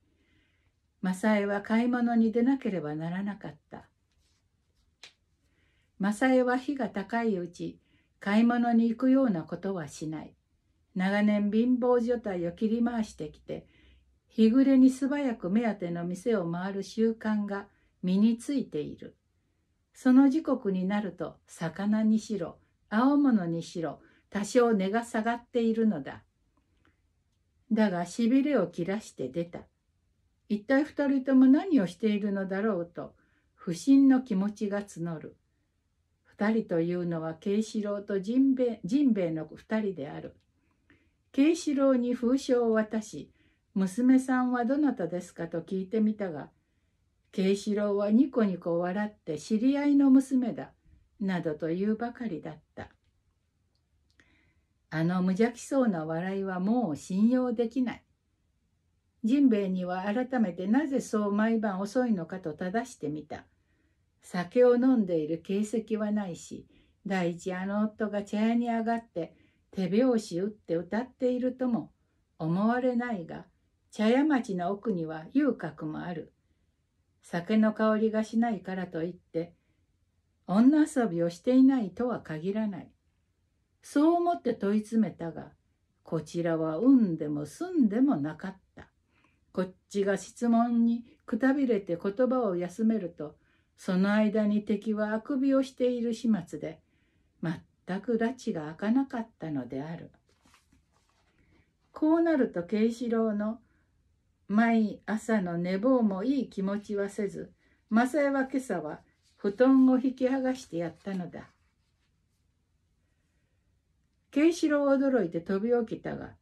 雅恵は買い物に出なければならなかった雅恵は日が高いうち買い物に行くようなことはしない長年貧乏女体を切り回してきて日暮れに素早く目当ての店を回る習慣が身についているその時刻になると魚にしろ青物にしろ多少値が下がっているのだ。だがしびれを切らして出た。一体二人とも何をしているのだろうと不審の気持ちが募る。二人というのは慶四郎と甚兵衛の二人である。慶四郎に封書を渡し娘さんはどなたですかと聞いてみたが慶四郎はニコニコ笑って知り合いの娘だなどと言うばかりだったあの無邪気そうな笑いはもう信用できない甚兵衛には改めてなぜそう毎晩遅いのかと正してみた酒を飲んでいる形跡はないし第一あの夫が茶屋に上がって手拍子打って歌っているとも思われないが茶屋町の奥には遊郭もある酒の香りがしないからといって女遊びをしていないとは限らないそう思って問い詰めたがこちらは産んでも済んでもなかったこっちが質問にくたびれて言葉を休めるとその間に敵はあくびをしている始末で全く拉致が開かなかったのであるこうなると慶四郎の毎朝の寝坊もいい気持ちはせず、マサは今朝は布団を引き剥がしてやったのだ。ケイシロウ驚いて飛び起きたが、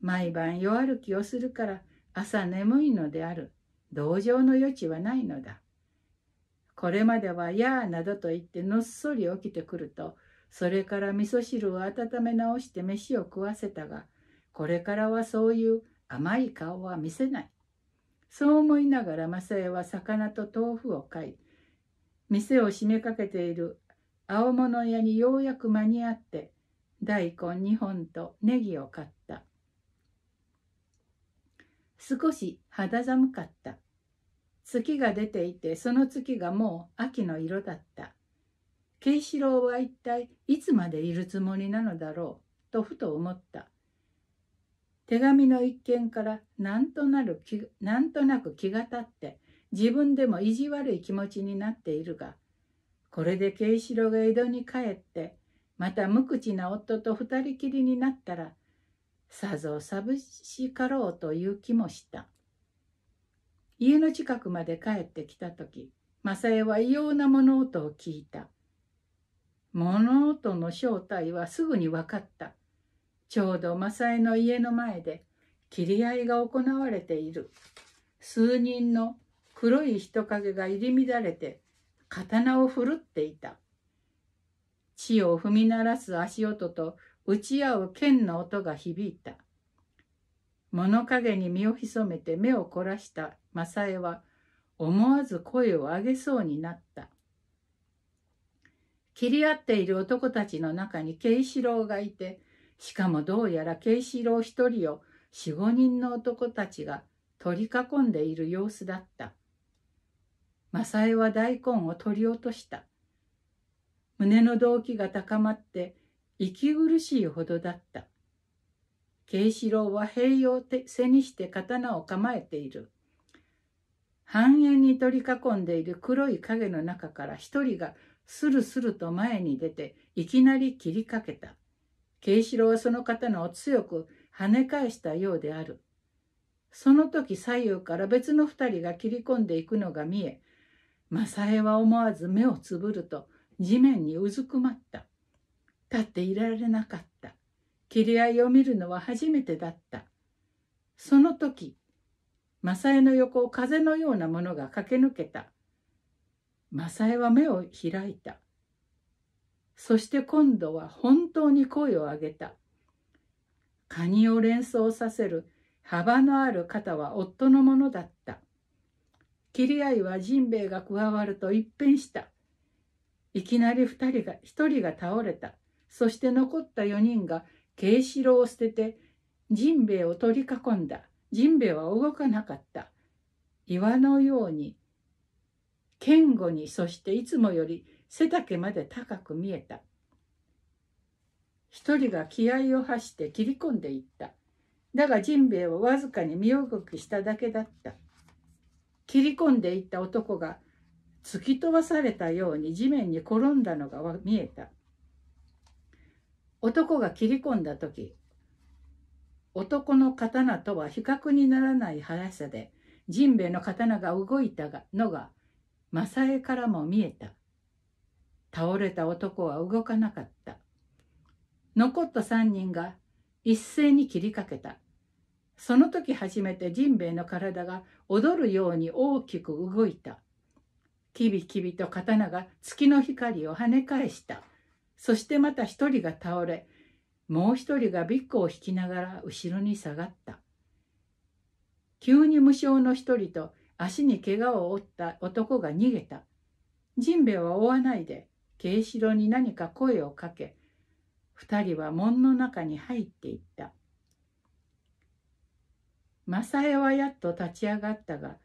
毎晩夜歩きをするから朝眠いのである。同情の余地はないのだ。これまでは「やあ」などと言ってのっそり起きてくるとそれから味噌汁を温め直して飯を食わせたがこれからはそういう甘い顔は見せない。そう思いながら雅代は魚と豆腐を買い、店を閉めかけている青物屋にようやく間に合って、大根2本とネギを買った。少し肌寒かった。月が出ていて、その月がもう秋の色だった。慶四郎は一体いつまでいるつもりなのだろう、とふと思った。手紙の一件からなんとなるなんとなく気が立って自分でも意地悪い気持ちになっているがこれで慶四郎が江戸に帰ってまた無口な夫と二人きりになったらさぞ寂しかろうという気もした家の近くまで帰ってきた時雅恵は異様な物音を聞いた物音の正体はすぐに分かったちょうどマサエの家の前で切り合いが行われている。数人の黒い人影が入り乱れて刀を振るっていた。地を踏み鳴らす足音と打ち合う剣の音が響いた。物陰に身を潜めて目を凝らした正恵は思わず声を上げそうになった。切り合っている男たちの中に慶四郎がいてしかもどうやら慶四郎一人を四五人の男たちが取り囲んでいる様子だった。正恵は大根を取り落とした。胸の動機が高まって息苦しいほどだった。慶四郎は塀を背にして刀を構えている。半円に取り囲んでいる黒い影の中から一人がスルスルと前に出ていきなり切りかけた。慶四郎はその刀を強く跳ね返したようである。その時左右から別の二人が切り込んでいくのが見え、正恵は思わず目をつぶると地面にうずくまった。立っていられなかった。切り合いを見るのは初めてだった。その時、正恵の横を風のようなものが駆け抜けた。正恵は目を開いた。そして今度は本当に声を上げた。カニを連想させる幅のある肩は夫のものだった。切り合いはジンベエが加わると一変した。いきなり二人が、一人が倒れた。そして残った四人がケイシロを捨てて、ジンベエを取り囲んだ。ジンベエは動かなかった。岩のように、堅固に、そしていつもより背丈まで高く見えた一人が気合を発して切り込んでいっただがジンベエはわずかに身動きしただけだった切り込んでいった男が突き飛ばされたように地面に転んだのが見えた男が切り込んだ時男の刀とは比較にならない速さでジンベエの刀が動いたのが正エからも見えた倒れた男は動かなかった。残った三人が一斉に切りかけた。その時初めてジンベイの体が踊るように大きく動いた。きびきびと刀が月の光を跳ね返した。そしてまた一人が倒れ、もう一人がビッこを引きながら後ろに下がった。急に無償の一人と足に怪我を負った男が逃げた。ジンベイは追わないで慶四郎に何か声をかけ二人は門の中に入っていった正枝はやっと立ち上がったが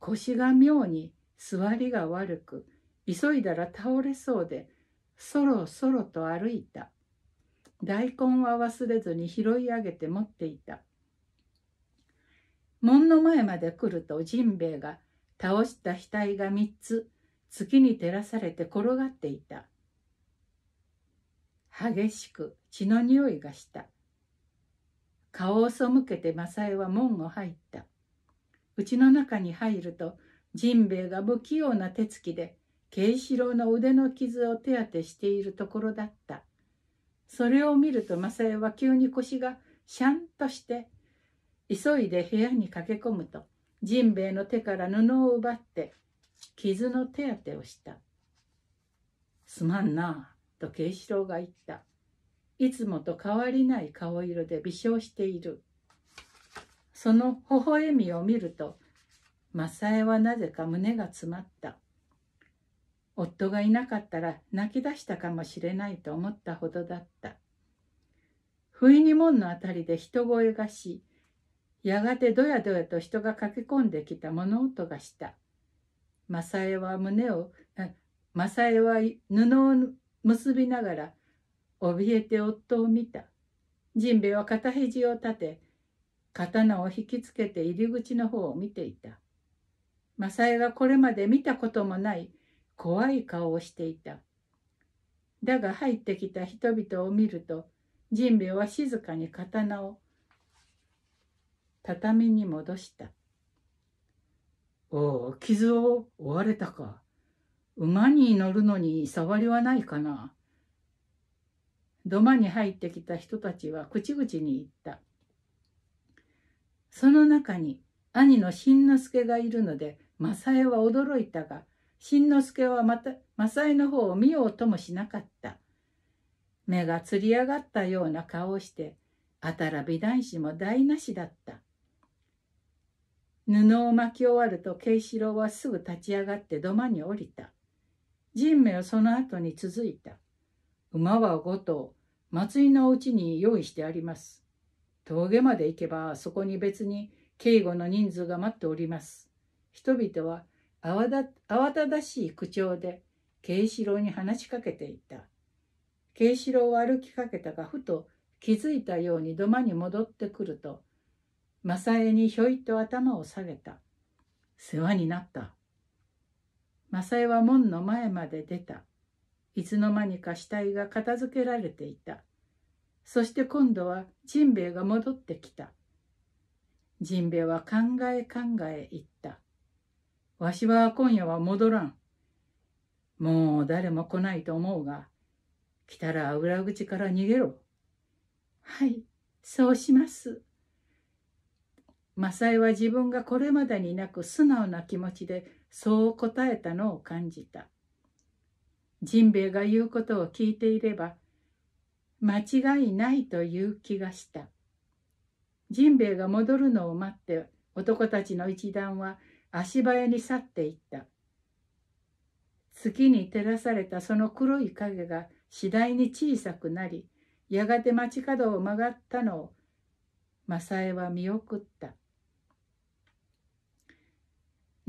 腰が妙に座りが悪く急いだら倒れそうでそろそろと歩いた大根は忘れずに拾い上げて持っていた門の前まで来ると甚兵衛が倒した額が3つ月に照らされて転がっていた激しく血の匂いがした顔を背けて正恵は門を入った家の中に入るとジンベエが不器用な手つきで慶四郎の腕の傷を手当てしているところだったそれを見ると正恵は急に腰がシャンとして急いで部屋に駆け込むとジンベエの手から布を奪って傷の手当てをしたすまんなあと慶四郎が言ったいつもと変わりない顔色で微笑しているその微笑みを見ると正恵はなぜか胸が詰まった夫がいなかったら泣き出したかもしれないと思ったほどだった不意に門のあたりで人声がしやがてどやどやと人が駆け込んできた物音がしたマサエは胸を、マサエは布を結びながら、怯えて夫を見た。ジンベは肩肘を立て、刀を引きつけて入り口の方を見ていた。マサエがこれまで見たこともない怖い顔をしていた。だが入ってきた人々を見ると、ジンベは静かに刀を畳に戻した。傷を負われたか馬に乗るのに触りはないかな土間に入ってきた人たちは口々に言ったその中に兄の新之助がいるので正恵は驚いたが新之助はまた正恵の方を見ようともしなかった目がつり上がったような顔をしてあたら美男子も台無しだった布を巻き終わると慶四郎はすぐ立ち上がって土間に降りた。人名はその後に続いた。馬は5頭、松井のうちに用意してあります。峠まで行けばそこに別に警護の人数が待っております。人々は慌慌ただしい口調で慶四郎に話しかけていた。慶四郎は歩きかけたがふと気づいたように土間に戻ってくると雅恵にひょいと頭を下げた。世話になった。雅恵は門の前まで出た。いつの間にか死体が片付けられていた。そして今度はジンベエが戻ってきた。ジンベエは考え考え言った。わしは今夜は戻らん。もう誰も来ないと思うが、来たら裏口から逃げろ。はい、そうします。マサイは自分がこれまでになく素直な気持ちでそう答えたのを感じた。ジンベが言うことを聞いていれば間違いないという気がした。ジンベが戻るのを待って男たちの一団は足早に去っていった。月に照らされたその黒い影が次第に小さくなりやがて街角を曲がったのを正江は見送った。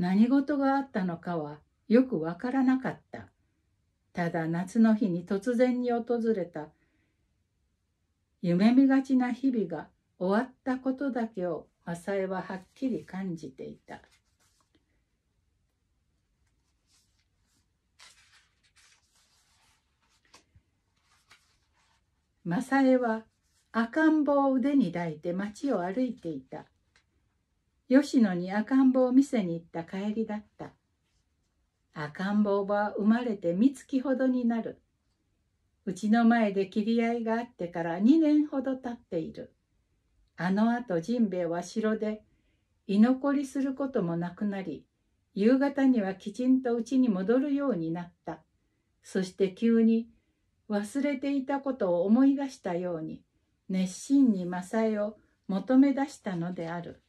何事があったのかはよくわからなかった。ただ夏の日に突然に訪れた夢見がちな日々が終わったことだけを浅江ははっきり感じていた。正江は赤ん坊を腕に抱いて町を歩いていた。吉野に赤ん坊を見せに行った帰りだった。赤ん坊は生まれて三月ほどになる。うちの前で切り合いがあってから2年ほど経っている。あのあとジンベエは城で居残りすることもなくなり、夕方にはきちんと家に戻るようになった。そして急に忘れていたことを思い出したように、熱心に正恵を求め出したのである。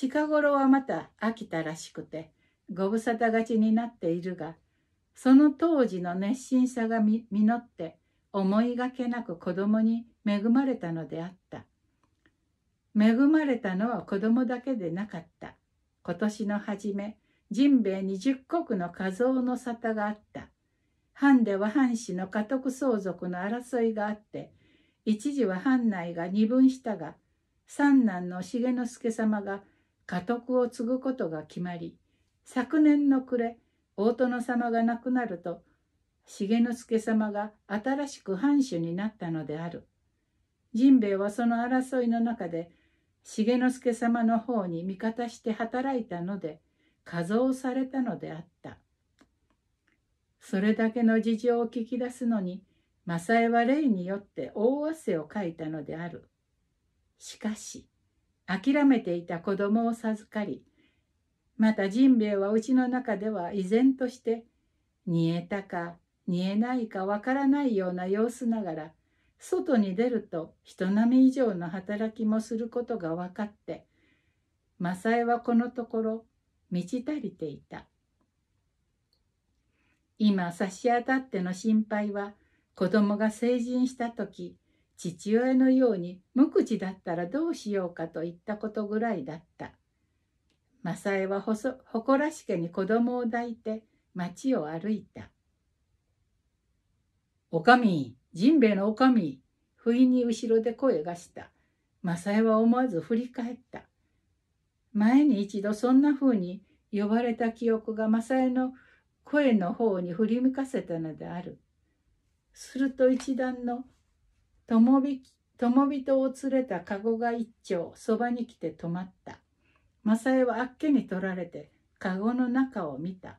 近頃はまた飽きたらしくてご無沙汰がちになっているがその当時の熱心さが実って思いがけなく子供に恵まれたのであった恵まれたのは子供だけでなかった今年の初め甚兵衛に十国の画像の沙汰があった藩では藩士の家督相続の争いがあって一時は藩内が二分したが三男の重之助様が家督を継ぐことが決まり昨年の暮れ大殿様が亡くなると重之助様が新しく藩主になったのである甚兵衛はその争いの中で重之助様の方に味方して働いたので加増されたのであったそれだけの事情を聞き出すのに正恵は霊によって大汗をかいたのであるしかし諦めていた子供を授かりまた甚兵衛はうちの中では依然として煮えたか煮えないかわからないような様子ながら外に出ると人並み以上の働きもすることが分かって正恵はこのところ満ち足りていた今差し当たっての心配は子供が成人した時父親のように無口だったらどうしようかと言ったことぐらいだった。マサエは誇らしげに子供を抱いて町を歩いた。おかみ、ジンベエのおかみ、不意に後ろで声がした。マサエは思わず振り返った。前に一度そんな風に呼ばれた記憶がマサエの声の方に振り向かせたのである。すると一段の友人を連れた籠が一丁そばに来て止まった。マサエはあっけに取られて籠の中を見た。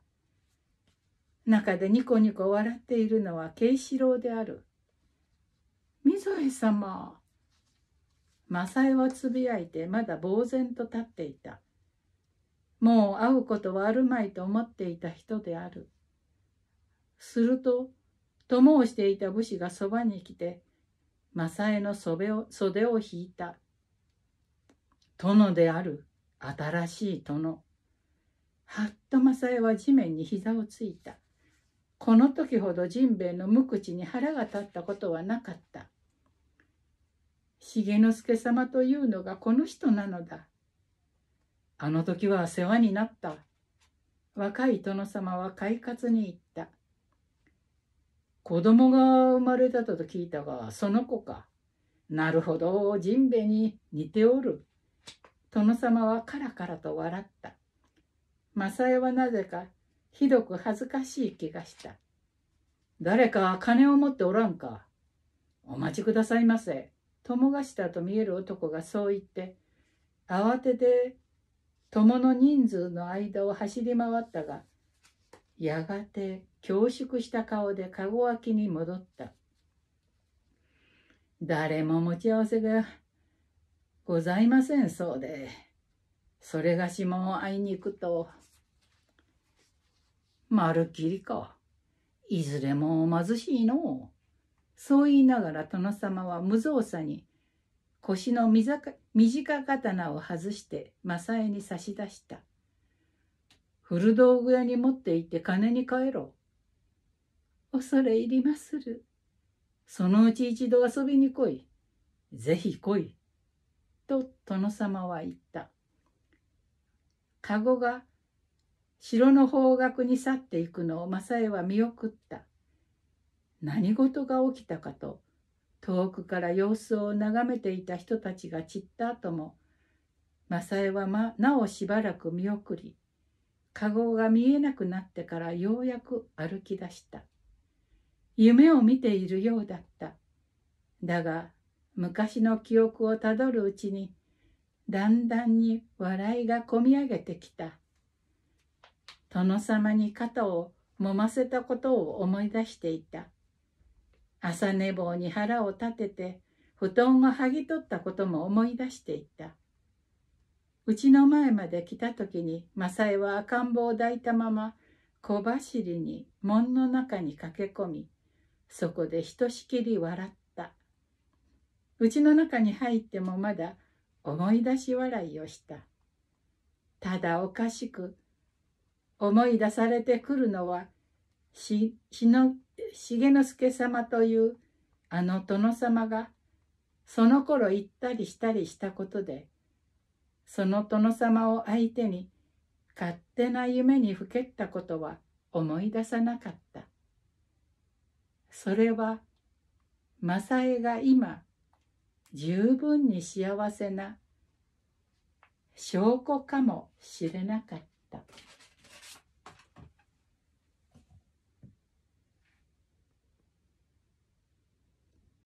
中でニコニコ笑っているのは慶四郎である。溝江様。マサエはつぶやいてまだ呆然と立っていた。もう会うことはあるまいと思っていた人である。すると、友をしていた武士がそばに来て、正江の袖を袖を引いた。殿である新しい殿。はっと正枝は地面に膝をついた。この時ほど甚兵衛の無口に腹が立ったことはなかった。重之助様というのがこの人なのだ。あの時は世話になった。若い殿様は快活に言った。子供が生まれたと聞いたが、その子か。なるほど、ジンベに似ておる。殿様はカラカラと笑った。正枝はなぜか、ひどく恥ずかしい気がした。誰か金を持っておらんか。お待ちくださいませ。友頭と見える男がそう言って、慌てて友の人数の間を走り回ったが、やがて恐縮した顔で籠脇に戻った。誰も持ち合わせがございませんそうで、それがしも会いに行くと、まるっきりか、いずれも貧しいのそう言いながら殿様は無造作に腰の短刀を外して正恵に差し出した。古道具屋に持って行って金に換えろ。恐れ入りまする。そのうち一度遊びに来い。ぜひ来い。と殿様は言った。籠が城の方角に去っていくのを正恵は見送った。何事が起きたかと遠くから様子を眺めていた人たちが散った後も正恵は、ま、なおしばらく見送り籠が見えなくなってからようやく歩き出した夢を見ているようだっただが昔の記憶をたどるうちにだんだんに笑いがこみ上げてきた殿様に肩を揉ませたことを思い出していた朝寝坊に腹を立てて布団を剥ぎ取ったことも思い出していたうちの前まで来た時にサ恵は赤ん坊を抱いたまま小走りに門の中に駆け込みそこでひとしきり笑ったうちの中に入ってもまだ思い出し笑いをしたただおかしく思い出されてくるのはしの重之助様というあの殿様がその頃行ったりしたりしたことでその殿様を相手に勝手な夢にふけったことは思い出さなかった。それは、政サが今、十分に幸せな証拠かもしれなかった。